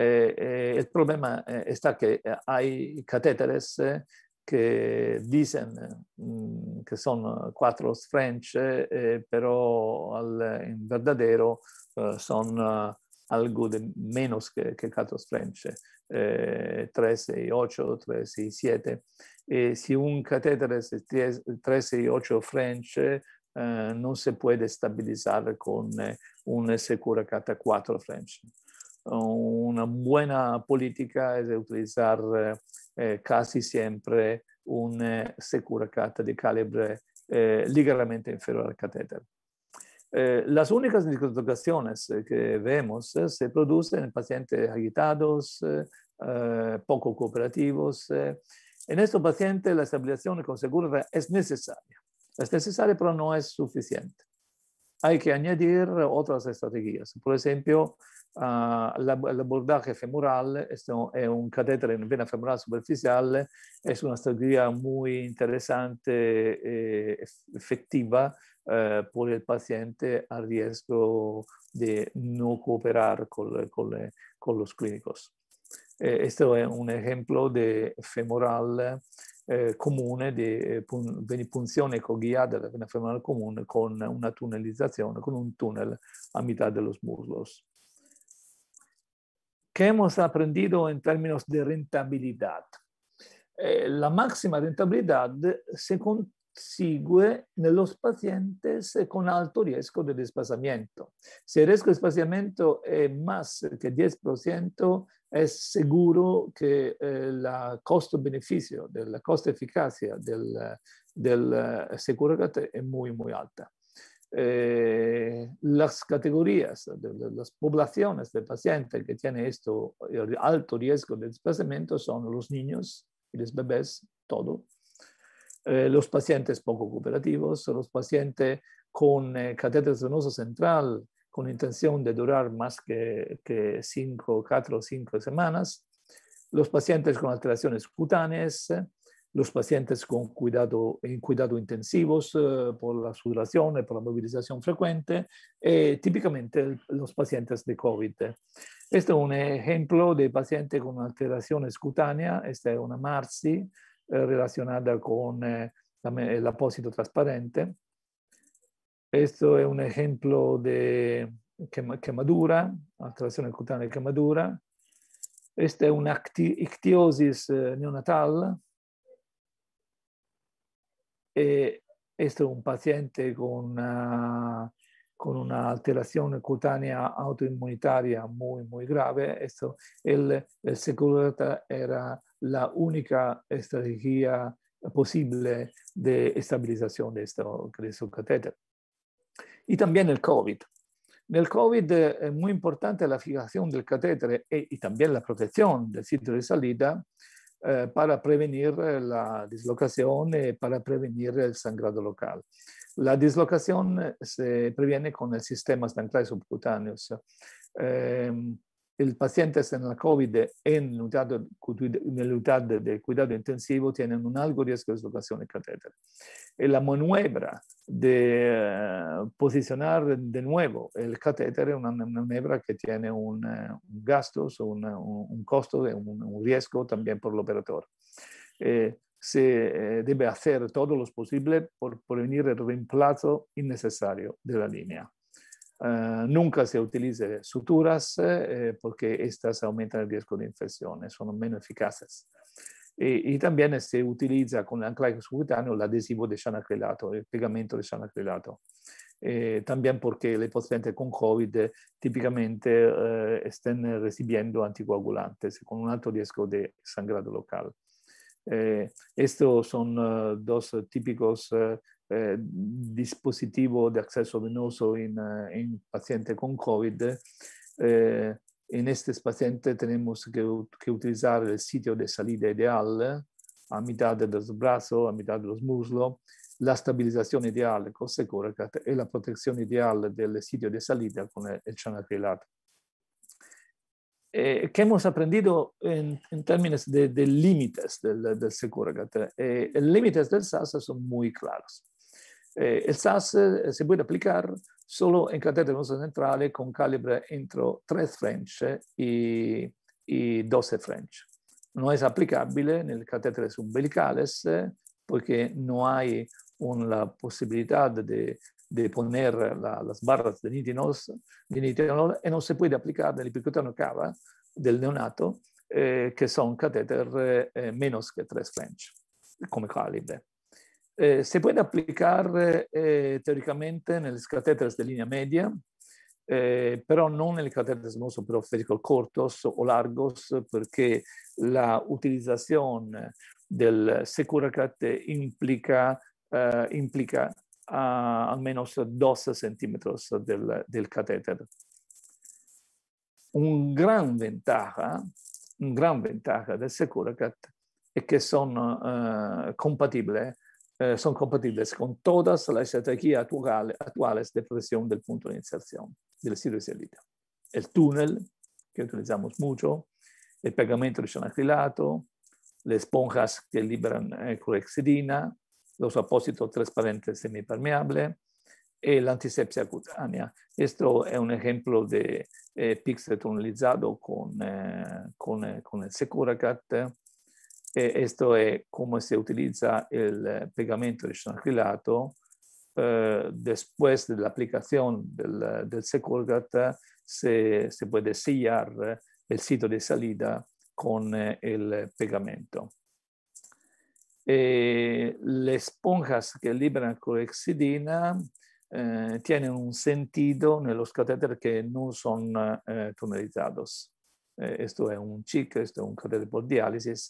il problema eh, sta che eh, hai cateteres che dicono mm, che sono quattro French, eh, però al, in verdadero sono algo di meno che menos que, 3, 6, 8, 3, 6, 7. E se un catetere è 3, 368 french eh, non si può stabilizzare con un sicuro 4 french. una buena política es utilizar eh, casi siempre un eh, secura cata de calibre eh, ligeramente inferior al catéter. las únicas dislocaciones que vemos se producen en pacientes agitados, poco cooperativos. En estos pacientes la estabilización con seguridad es necesaria. Es necesaria, pero no es suficiente hay que añadir otras estrategias. Por ejemplo, ah, la, el abordaje femoral, esto es un catéter en vena femoral superficial, es una estrategia muy interesante y eh, efectiva eh, por el paciente a riesgo de no cooperar con, los clínicos. Este es un ejemplo de femoral eh, comune di eh, punzione coghiata della vena femorale comune con una tunnelizzazione, con un tunnel a mitad de los Che ¿Qué hemos aprendido en términos de rentabilidad? Eh, la máxima rentabilità se consigue en los con alto riesgo de desplazamiento. Si el riesgo de desplazamiento es più que 10%, es seguro que el eh, costo-beneficio, la costo-eficacia del, del eh, seguro es muy, muy alta. Eh, las categorías, de, las poblaciones de pacientes que tienen esto, alto riesgo de desplazamiento son los niños y los bebés, todo. los pacientes poco cooperativos, los pacientes con eh, catéteres venoso central con intención de durar más que, cinco, cuatro o cinco semanas, los pacientes con alteraciones cutáneas, los pacientes con cuidado, en cuidado intensivos eh, por la sudoración por la movilización frecuente, y eh, típicamente los pacientes de COVID. Este es un ejemplo de paciente con alteraciones cutáneas, esta es una MARSI eh, relacionada con el apósito transparente. Esto es un ejemplo de quemadura, alterazione cutanea quemadura. Esta es una ictiosis eh, neonatal. Eh, esto es un paciente con una, con una cutanea autoinmunitaria muy, muy grave. Esto, el, el era la única estrategia posible de estabilización de, questo de su catéter y también el COVID. En el COVID eh, es muy importante la fijación del catéter eh, y, también la protección del sitio de salida eh, para prevenir la dislocación y para prevenir el sangrado local. La dislocación se previene con el sistema de subcutáneo. Em, el paciente en la COVID en el unidad de cuidado intensivo tienen un alto riesgo de dislocación de catéter. Eh, la maniobra de eh, posicionar de nuevo el catéter es una maniobra que tiene un, eh, gasto, un, un, costo, un, riesgo también por el operador. se debe hacer todo lo posible por prevenir el reemplazo innecesario de la línea. Uh, nunca si utilizza suturas eh, porque estas aumentan el riesgo de infecciones, son menos eficaces. Y, y también se utiliza con l'anclaico subcutaneo l'adesivo el adhesivo de xanacrilato, el pegamento de xanacrilato. Eh, también perché le pacientes con COVID típicamente eh, están recibiendo anticoagulanti con un alto rischio di sangrado local. Eh, estos due eh, dos típicos eh, dispositivo di accesso venoso in, eh, in paziente con COVID, eh, en este paciente tenemos que, que, utilizar el sitio de salida ideal a mitad del los a mitad de muslo, la stabilizzazione ideal con Securecat e la protezione ideal del sito di salita con il el chanacrilat. Eh, ¿Qué hemos aprendido en, en términos de, de límites del, del Secoracat? Eh, los límites del SAS sono molto chiari. Eh, el SAS si può applicare solo in cadenas de banco centrales con calibre entro 3 French e, y 12 French. Non è applicabile nel catetere catéteres umbilicales porque no hay una posibilidad de, de la, las di de nitinol, de nitinol, y no se puede aplicar en el picotano cava del neonato eh, che sono catetere eh, meno che 3 French come calibre. Eh, se puede applicar eh, teóricamente en las catéteras de media, eh, però non nelle catene smooth periferico cortos o largos perché l'utilizzazione del securacat implica, eh, implica ah, almeno 2 cm del, del cateter. Un gran ventaja, un gran ventaja del securacat è che sono eh, compatibili eh, son compatibles con todas las estrategias actuales, actuales de protección del punto de inserción del sitio de salida. El túnel, que utilizamos mucho, el pegamento de xanacrilato, las esponjas que liberan eh, clorexidina, los apósitos transparentes semipermeables e l'antisepsia cutanea. Questo è un esempio di eh, pixel tonalizzato con, eh, con, eh, con il Securacat e esto es cómo se utiliza el pegamento di acrilato eh, después de del, del Securgat se, se, puede sellar el sitio de con il pegamento. Eh, las esponjas che liberano colexidina eh, tienen un sentido en los che non sono son eh, tonalizados. Eh, esto es un CHIC, esto es un catéter por diálisis,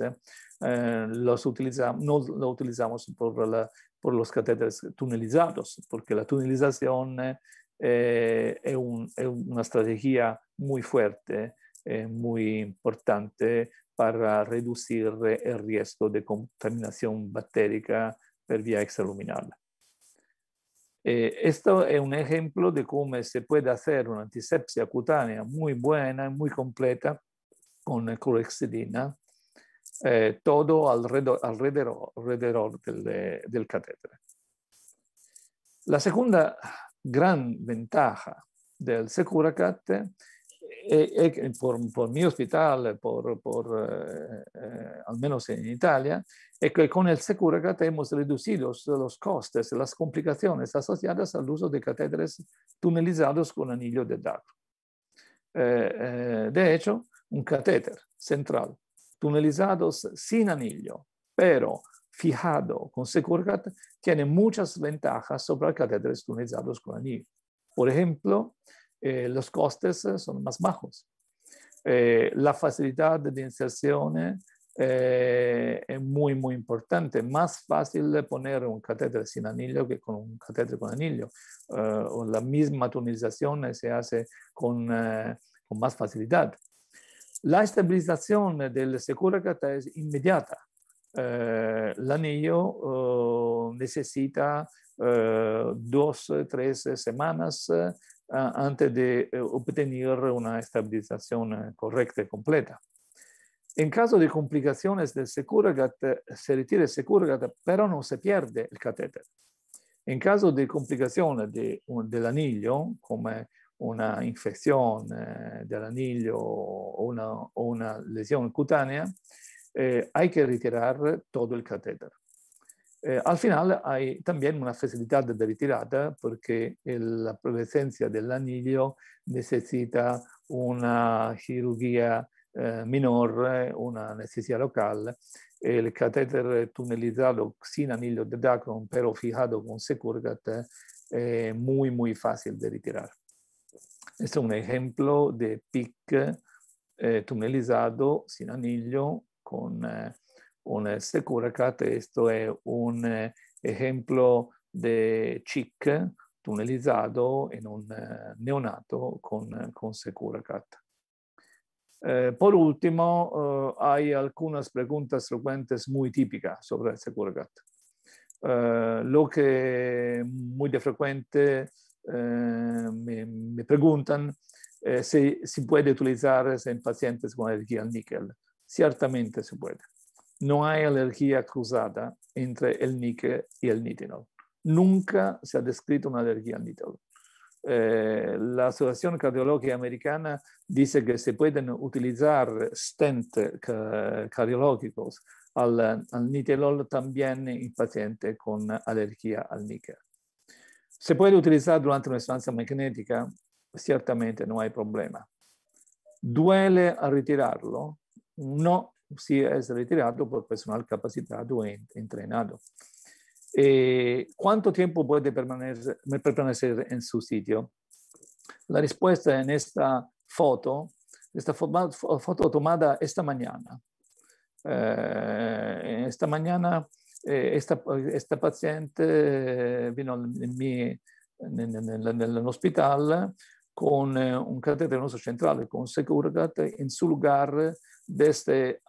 no lo utilizamos por, los catéteres tunelizados, porque la tunelización eh, eh, es, una estrategia muy fuerte, muy importante para reducir el riesgo de contaminación bacterica per vía extraluminal. Eh, esto es un ejemplo de cómo se puede hacer una antisepsia cutánea muy buena, muy completa con clorexidina, eh, todo alrededor, del, del catéter. La segunda gran ventaja del Securacat eh, eh, por, mi hospital, por, eh, al menos en Italia, es que con el Securacat hemos reducido los costes, las complicaciones asociadas al uso de catéteres tunelizados con anillo de dato. de hecho, un catéter central tunelizado sin anillo, pero fijado con Securacat, tiene muchas ventajas sobre catéteres tunelizados con anillo. Por ejemplo, eh, los costes eh, son más bajos. Eh, la facilidad de inserción es muy, muy importante. Más fácil poner un catéter sin anillo que con un catéter con anillo. la misma tunización se hace con, más facilidad. La estabilización del catéter es inmediata. el anillo necesita dos, tres semanas antes de eh, obtener una estabilización eh, correcta y completa. En caso de complicaciones del Securagat, se retira el Securagat, pero no se pierde el catéter. En caso de complicaciones de, del anillo, como eh, una infección del anillo o una, lesión cutánea, hay que retirar todo el catéter. Eh, al final hay también una facilità di ritirata perché la presencia dell'anillo necessita una chirurgia eh, minor, una necessità locale. Il catéter tunnelizzato sin anillo di Dacron, però fijato con Securgat, è molto muy, muy fácil de retirar. Este un esempio di PIC eh, tunnelizzato sin anillo con eh, un Securacat, questo è un eh, esempio di chic tunnelizzato en un eh, neonato con, con Securacat. Eh, por último, eh, hay alcune preguntas frequenti molto típicas sobre Securacat. Eh, lo que muy de frecuente me, eh, me, preguntan si, si puede utilizarse in pacientes con energia al níquel. Ciertamente se puede no hay alergia cruzada entre el níquel y el nítinol. Nunca se ha descrito una alergia al nítinol. Eh, la Asociación Cardiológica Americana dice que se pueden utilizar stent cardiológicos al, al nitrolol también en pacientes con alergia al níquel. ¿Se puede utilizar durante una estancia magnética? Ciertamente no hay problema. ¿Duele a retirarlo? No, si è ritirato per personal capacitato e entrenato. Eh, ¿Cuánto tiempo puede permanecer, permanecer, en su sitio? La respuesta en questa foto, questa foto tomada esta mañana. Eh, esta mañana eh, esta, esta, paziente eh, vino nell'ospedale con eh, un catetere centrale, con un securgat, in suo lugar desde eh,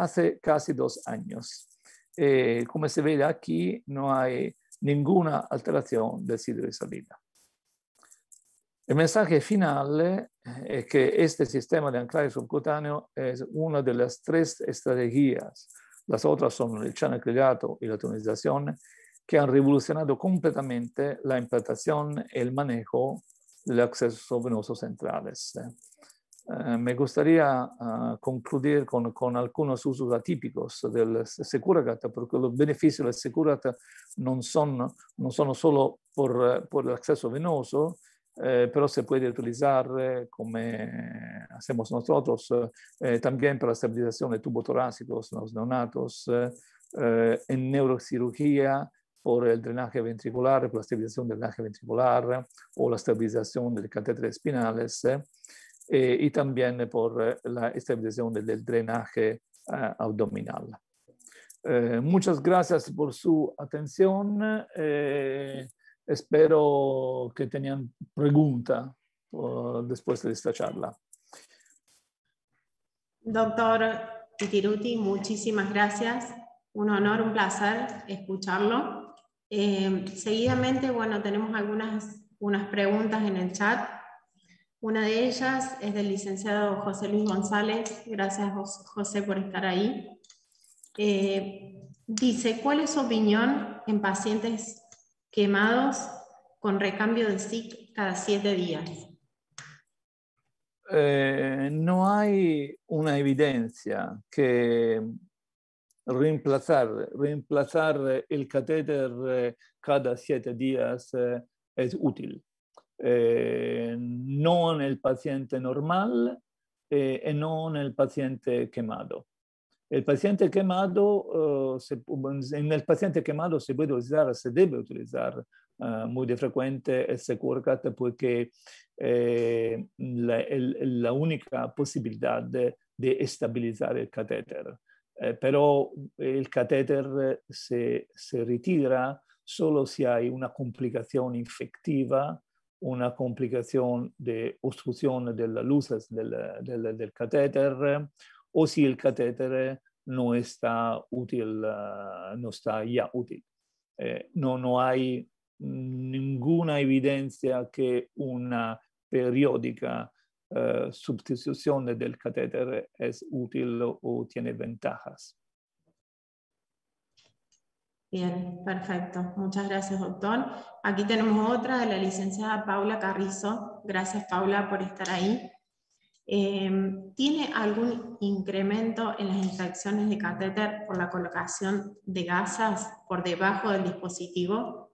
hace, casi dos años. Eh, como se ve aquí, no hay ninguna alteración del sitio de salida. El mensaje final eh, es que este sistema de anclaje subcutáneo es una de las tres estrategias, las otras son el channel criado y la tonización, que han revolucionado completamente la implantación y el manejo del acceso venoso venosos centrales. Eh, me gustaría uh, eh, concluir con, con, algunos usos típicos del Securicat, porque los beneficios del Securicat no son, no son solo por, por el acceso venoso, eh, pero se puede utilizar, eh, como hacemos nosotros, eh, también para la estabilización de tubos torácicos eh, en los neonatos, en neurocirugía, por el drenaje ventricular, por la estabilización del drenaje ventricular o la estabilización del catéteres espinales. Eh, y también eh, por eh, la estabilización del drenaje abdominal. muchas gracias por su atención. espero que tengan preguntas uh, después de esta charla. Doctor Itiruti, muchísimas gracias. Un honor, un placer escucharlo. seguidamente, bueno, tenemos algunas unas preguntas en el chat. Una de ellas es del licenciado José Luis González. Gracias, José, por estar ahí. Eh, dice, ¿cuál es su opinión en pacientes quemados con recambio de SIC cada siete días? Eh, no hay una evidencia que reemplazar, reemplazar el catéter eh, cada siete días es útil eh, non el paciente normal eh, e non el paciente quemado. El paciente quemado, eh, se, nel paziente quemato si può utilizzare, si deve utilizzare eh, molto frequente il Securcat perché eh, è l'unica possibilità di stabilizzare il catetere. Eh, però eh, il cateter si, si, ritira solo se hai una complicazione infettiva una complicación de obstrucción de las luces del, catéter o si el catéter no está útil, ah, no está ya útil. Eh, no, no hay ninguna evidencia que una periódica eh, sustitución del catéter es útil o tiene ventajas. Bien, perfecto. Muchas gracias, doctor. Aquí tenemos otra de la licenciada Paula Carrizo. Gracias, Paula, por estar ahí. Em, ¿Tiene algún incremento en las infecciones de catéter por la colocación de gasas por debajo del dispositivo?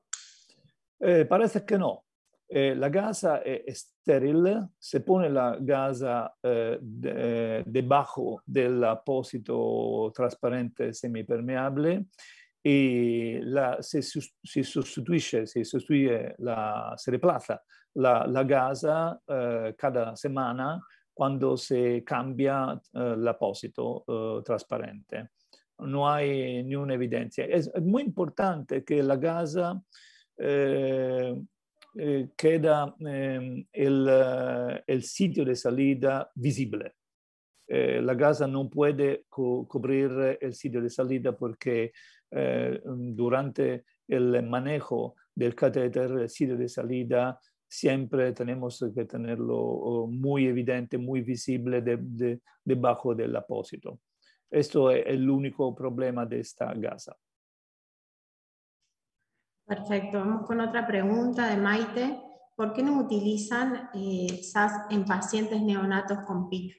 Eh, parece que no. Eh, la gasa es eh, estéril, se pone la gasa debajo del apósito transparente semipermeable e la, se, si sostituisce, si sostituisce la, se reemplaza la, la casa eh, cada settimana quando si cambia eh, l'apposito eh, trasparente. Non hai nessuna evidenza. È, è molto importante che la gasa eh, eh, queda eh, il, il sito di salita visibile. Eh, la gasa non può co coprire il sito di salita perché Eh, durante el manejo del catéter sitio de salida siempre tenemos que tenerlo oh, muy evidente, muy visible debajo del apósito. Esto es el único problema de esta gasa. Perfecto, vamos con otra pregunta de Maite. ¿Por qué no utilizan eh, SAS en pacientes neonatos con PIC?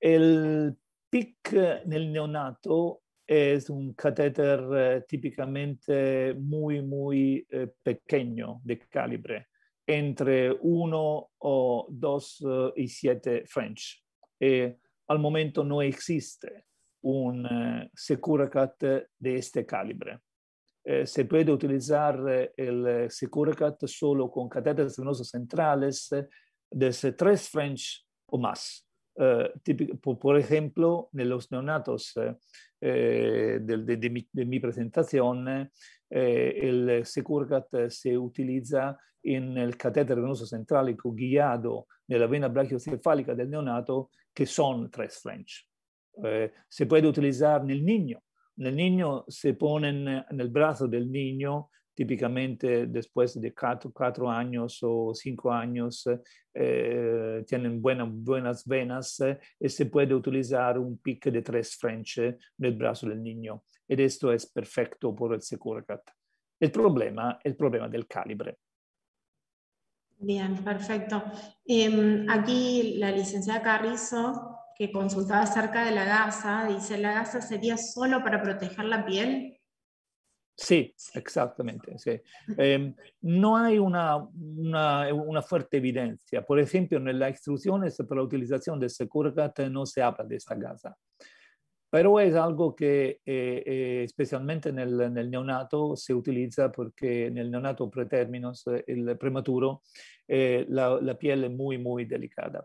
El PIC en el neonato es un catéter eh, típicamente muy, muy eh, pequeño de calibre, entre 1 o 2 eh, y 7 French. al momento no existe un eh, Securacat de este calibre. Eh, se puede utilizar el Securacat solo con catéteres venosos centrales de 3 French o más eh, típico, por, por, ejemplo, en los neonatos eh, de, de, de, mi, de, mi, presentación, el eh, Securgat se utiliza en el catéter venoso centrálico guiado de la vena brachiocefálica del neonato, que son tres French. Eh, se puede utilizar en el niño. En el niño se ponen en el brazo del niño típicamente después de cuatro, años o cinco años eh, tienen buenas venas eh, y se puede utilizar un pick de tres French el brazo del niño. Y esto es perfecto por el Securecat. El problema es el problema del calibre. Bien, perfecto. Em, aquí la licenciada Carrizo, que consultaba acerca de la gasa, dice, ¿la gasa sería solo para proteger la piel? Sì, esattamente. Sí. Eh, no hay una, una, una, fuerte evidencia. Por ejemplo, en las instrucciones para la utilización de Securgat non si habla de esta gasa. Pero es algo che eh, especialmente eh, en el, en neonato, si utilizza perché nel neonato pretérminos, il prematuro, eh, la, la, piel molto delicata.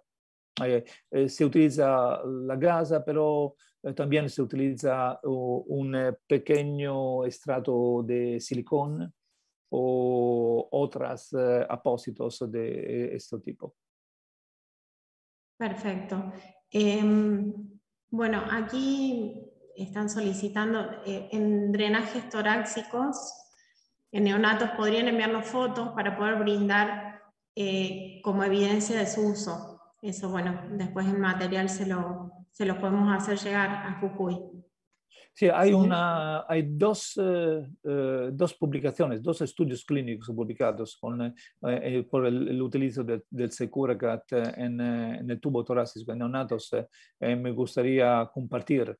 muy eh, delicada. Eh, se utiliza la gasa, però Eh, también se utiliza un eh, pequeño estrato de silicón o otros eh, apósitos de este tipo. Perfecto. Em, bueno, aquí están solicitando en drenajes torácicos, en neonatos, podrían enviarnos fotos para poder brindar como evidencia de su uso. Eso, bueno, después el material se lo, se lo podemos hacer llegar a Jujuy. Sí, hay, una, hay dos, eh, eh, dos publicaciones, dos estudios clínicos publicados con, eh, por el, uso utilizo del Securacat en, en, el tubo torácico en neonatos. me gustaría compartir.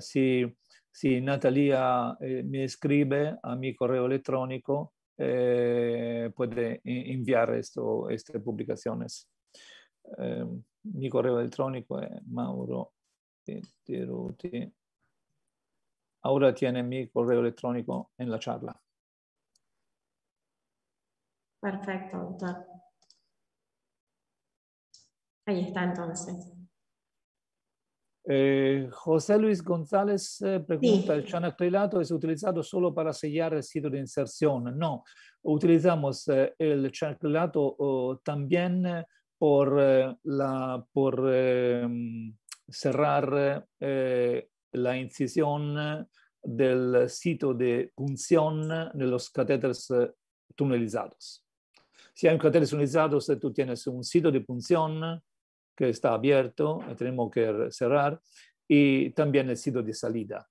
si, si Natalia me escribe a mi correo electrónico, puede enviar esto, estas publicaciones. mi correo elettronico è Mauro Teruti. Ora tiene mi correo electrónico in la charla. Perfetto, doctor. Ahí está entonces. Eh, José Luis González eh, pregunta, sí. ¿el chanacrilado es utilizado solo para sellar el sitio de inserción? No, utilizamos eh, el chanacrilado también eh, por, eh, por eh, mm, cerrar eh, la incisión del sitio de punción de los catéteres tunelizados. Si hay un catéter tunelizado, tú tienes un sitio de punción que está abierto, tenemos que cerrar, y también el sitio de salida.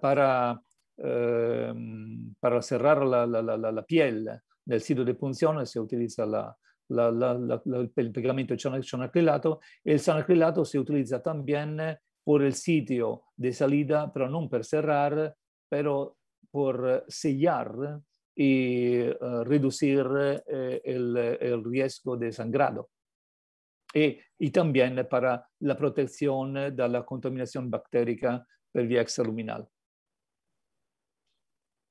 para, mm, para cerrar la piel del sitio de punción se utiliza la, la, la, la, il pegamento chanacrilato y el chanacrilato se utiliza también por el sitio di salita, però non per cerrar, pero per sellar e uh, reducir eh, el, el, riesgo de sangrado. Y, y, también la protezione dalla contaminazione contaminación per via vía extraluminal.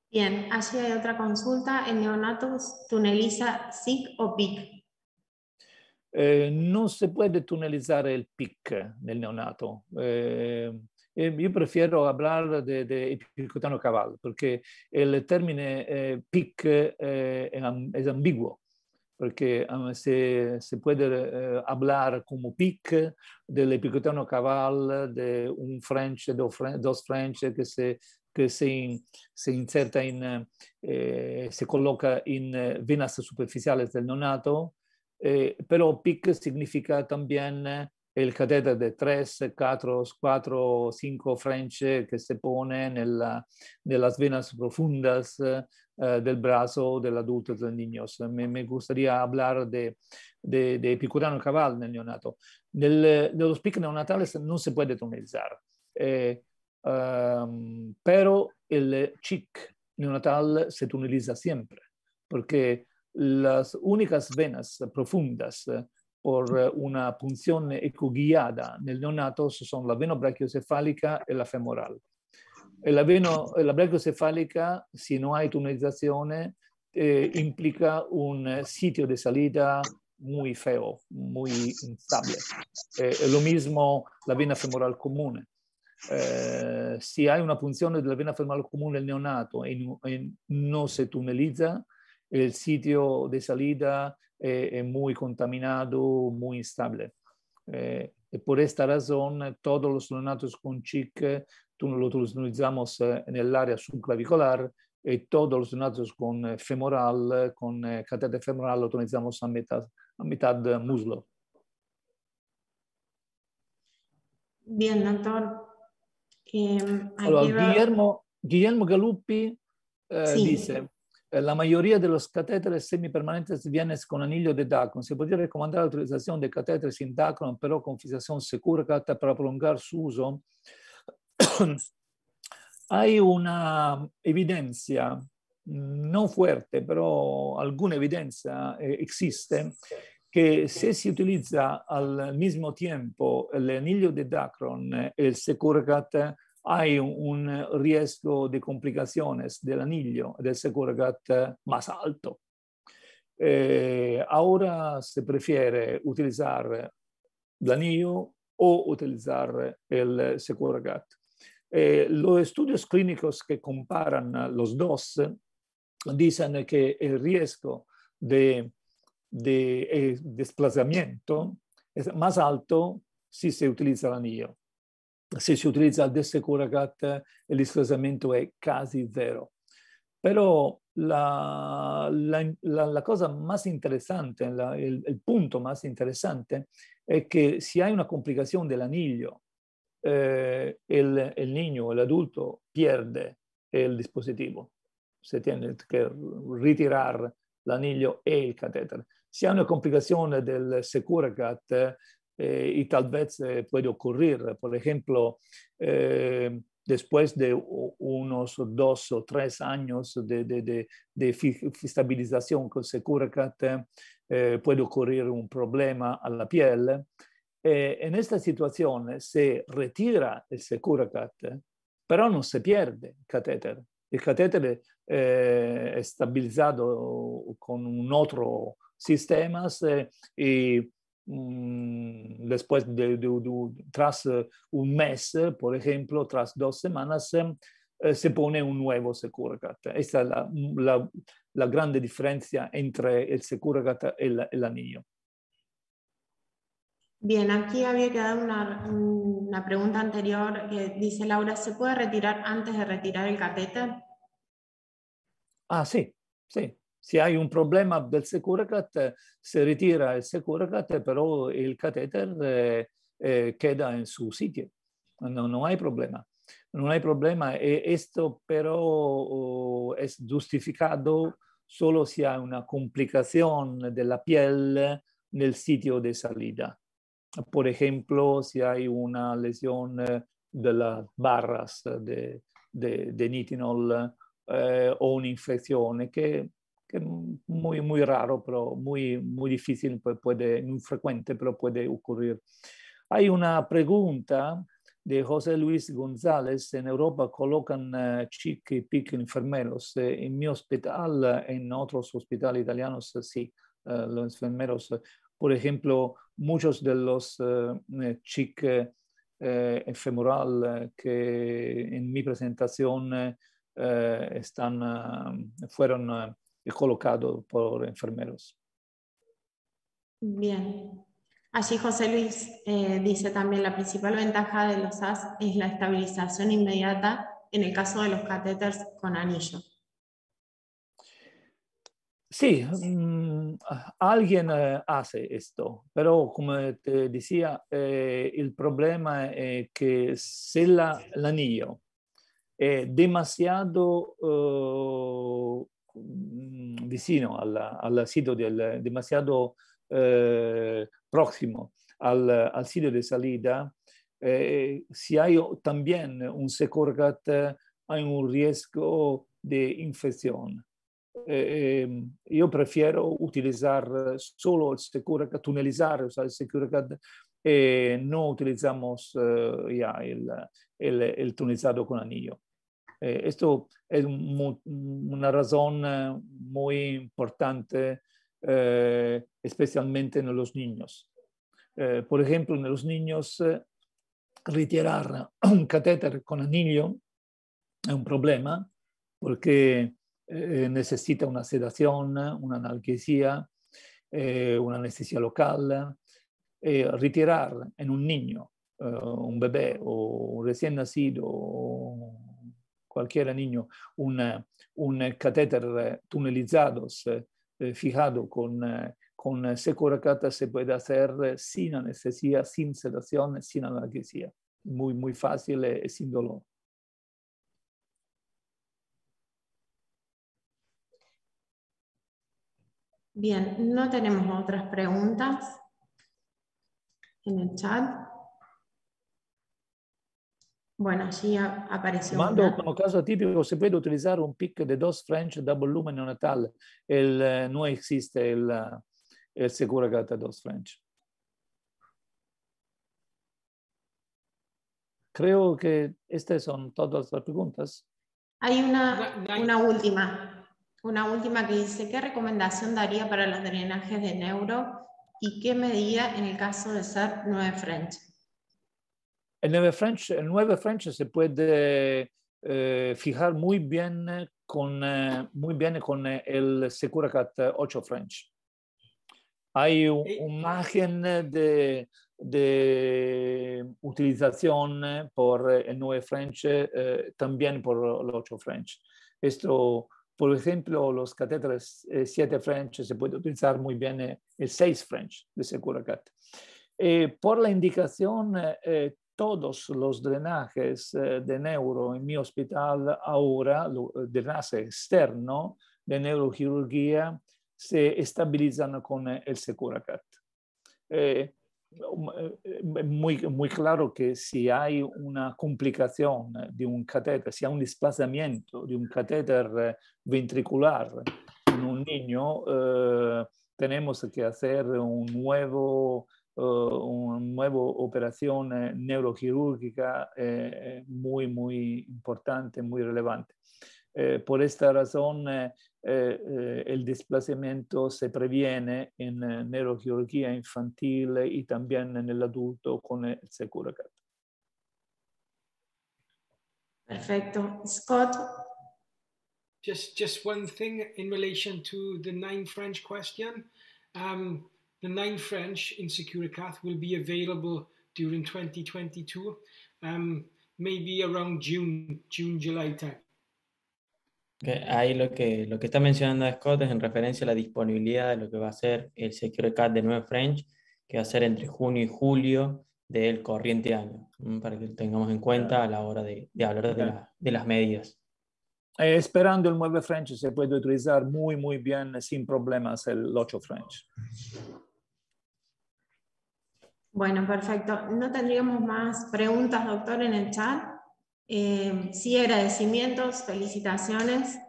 Bien, allí hay otra consulta. ¿El neonato tuneliza SIC o PIC? Eh, non si può tunnelizzare il PIC nel neonato. Eh, io prefiero parlare di de epicutano cavallo perché il termine eh, PIC eh, è, è ambiguo. Perché ehm, se si può parlare eh, come PIC dell'epicutano cavallo, di un French, dos French, French che si che si, si inserta in, eh, si colloca in venas superficiale del neonato, eh, pero PIC significa también eh, il catéter di 3, 4, 4, 5 French che si pone nella, nelle venas profundas eh, del brazo del adulto del niño. Me, me gustaría parlare de, de, de Epicurano Caval nel neonato. Del, de los PIC neonatales no se puede tonalizar, eh, um, pero el chic neonatal se tuneliza siempre, porque las únicas venas profundas por eh, una punzione ecoguiada nel neonato sono la vena brachiocefálica e la femoral. la, veno, la brachiocefalica, se non hai tunelizzazione, eh, implica un sitio di salita muy feo, muy instable. Eh, lo mismo la vena femoral comune. Eh, se hai una punzione della vena femoral comune nel neonato e, e non si tunelizza, el sitio de salida es, es muy contaminado, muy instable. Eh, y por esta razón, todos los neonatos con CHIC lo utilizamos en el área subclavicular y todos los neonatos con femoral, con eh, catéter femoral, lo utilizamos a mitad, a mitad muslo. Bien, doctor. Eh, allora, Guillermo, Guillermo Galuppi eh, sí. dice, eh, la maggioria dello catetere semipermanente viene con anillo de Dacron. Si può dire comandare l'utilizzazione del catetere sin Dacron, però con fissazione sicura per prolungare uso. Hay una evidenza, non fuerte, però alcuna evidenza eh, esiste, che se si utilizza al mismo tempo l'anillo de Dacron e il Securcat, hay un riesgo de complicaciones del anillo del SecureGut más alto. Eh, ahora se prefiere utilizar el anillo o utilizar el SecureGut. Eh, los estudios clínicos que comparan los dos dicen que el riesgo de eh, desplazamiento es más alto si se utiliza el anillo se si utilizza il Aldeste Curacat l'isclassamento è quasi zero. Però la, la, la, la cosa più interessante, il, il, punto più interessante è che se hai una complicazione dell'aniglio, eh, il, il niño, l'adulto, perde il dispositivo. Se tiene che ritirare l'aniglio e il catetere. Se hai una complicazione del Securacat, Eh, y tal vez eh, puede ocurrir. Por ejemplo, eh, después de unos dos o tres años de, de, de, de estabilización con Securacat, puede ocurrir un problema a la piel. en esta situación se retira el Securacat, pero no se pierde el catéter. El catéter es estabilizado con un otro sistema Mm, después de, tras eh, un mes, por ejemplo, tras dos semanas, em, eh, se pone un nuevo SecuraCat, Esta es la, la, grande diferencia entre el SecuraCat y el, anillo. Bien, aquí había quedado una, una pregunta anterior que dice Laura, ¿se puede retirar antes de retirar el catéter? Ah, sí, sí, Se hai un problema del Securicat, si ritira il Securicat, però il cateter eh, eh, queda in suo sito. Non, non hai problema. Non hai problema e questo però oh, è giustificato solo se hai una complicazione della pelle nel sito di salita. Per esempio, se hai una lesione della barras di de, de, de nitinol eh, o un'infezione che que muy, muy raro, pero muy, muy difícil, pues, puede, muy frecuente, pero puede ocurrir. Hay una pregunta de José Luis González. En Europa colocan uh, chic y pic enfermeros. Eh, en mi hospital, eh, en otros hospitales italianos, sí, los enfermeros. Por ejemplo, muchos de los uh, chic femoral que en mi presentación están, fueron colocado por enfermeros. Bien. Allí José Luis eh, dice también, la principal ventaja de los AS es la estabilización inmediata en el caso de los catéteres con anillo. Sí, mm, alguien eh, hace esto, pero como te decía, eh, el problema es que si la, el anillo es demasiado Mm, vicino al, sito del demasiado eh, próximo al, sito di salita eh, si hay también un secorgat, hay un rischio di infección. Eh, ehm, io prefiero utilizzare solo il Securicat, tunelizzare, usare il Securicat e non utilizziamo eh, il, il, il tunelizzato con anillo. Eh, esto es una razón eh, muy importante, eh, especialmente en los niños. por ejemplo, en los niños, retirar un catéter con anillo es un problema porque necesita una sedación, una analgesia, una anestesia local. retirar en un niño, un bebé o un recién nacido cualquier niño un catéter eh, tunelizado, eh, fijado con, eh, con securacata se puede hacer sin anestesia, sin sedación, sin analgesia. Muy, muy fácil y sin dolor. Bien, no tenemos otras preguntas en el chat. Bueno, sí apareció. Mando como caso típico, se puede utilizar un pick de dos French double lumen neonatal. El, eh, no existe el, eh, el seguro Gata dos French. Creo que estas son todas las preguntas. Hay una, una última. Una última que dice, ¿qué recomendación daría para los drenajes de neuro y qué medida en el caso de ser nueve French? el French, French se puede eh, fijar muy bien con, eh, muy bien con eh, el Securacat 8 French. Hay un margen de, utilización por el 9 French, también por el 8 French. Esto, por ejemplo, los catéteres 7 French se puede utilizar muy bien el 6 French de Securacat. por la indicación, todos los drenajes eh, de neuro en mi hospital ahora, el eh, drenaje externo de neurocirugía, se estabilizan con eh, el Securacat. Eh, um, muy, claro que si hay una complicación de un catéter, si hay un desplazamiento de un catéter ventricular en un niño, tenemos que hacer un nuevo Eh, una nueva operazione neurochirurgica eh, muy, muy importante, muy relevante. Eh, Per questa ragione eh, el eh, desplazamiento se previene en neuroquirugía infantil y también en adulto con il Securacat. Perfetto. Scott? Just, just one thing in relation to the nine French question. Um, The nine French en Cat will be available during 2022, um, maybe around June, June, July time. Okay. Ahí lo que, lo que está mencionando Scott es en referencia a la disponibilidad de lo que va a ser el Secure de Nueve French, que va a ser entre junio y julio del corriente año, para que lo tengamos en cuenta a la hora de, de hablar de, la, de, las medidas. Eh, esperando el 9 French se puede utilizar muy, muy bien, sin problemas, el 8 French. Bueno, perfecto. No tendríamos más preguntas, doctor, en el chat. Eh, sí, agradecimientos, felicitaciones.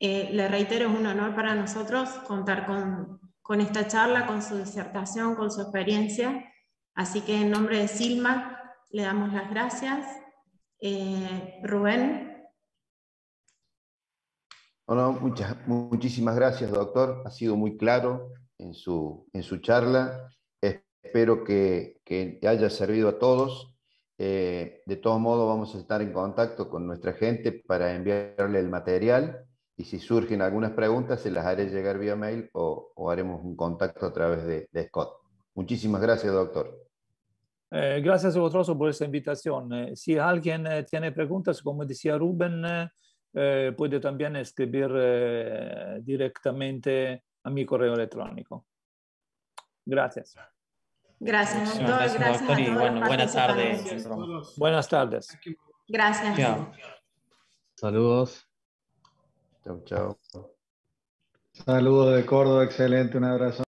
Eh, le reitero, es un honor para nosotros contar con, esta charla, con su disertación, con su experiencia. Así que en nombre de Silma le damos las gracias. Eh, Rubén. Bueno, muchas, muchísimas gracias, doctor. Ha sido muy claro en su, en su charla espero que, te haya servido a todos. Eh, de todos modos, vamos a estar en contacto con nuestra gente para enviarle el material y si surgen algunas preguntas se las haré llegar vía mail o, haremos un contacto a través de, Scott. Muchísimas gracias, doctor. Eh, gracias a vosotros por esta invitación. Eh, si alguien tiene preguntas, como decía Rubén, puede también escribir directamente a mi correo electrónico. Gracias. Gracias, doctor. Gracias, doctor. Y bueno, buenas tardes. Buenas tardes. Gracias. Saludos. Chao, chao. Saludos de Córdoba, excelente, un abrazo.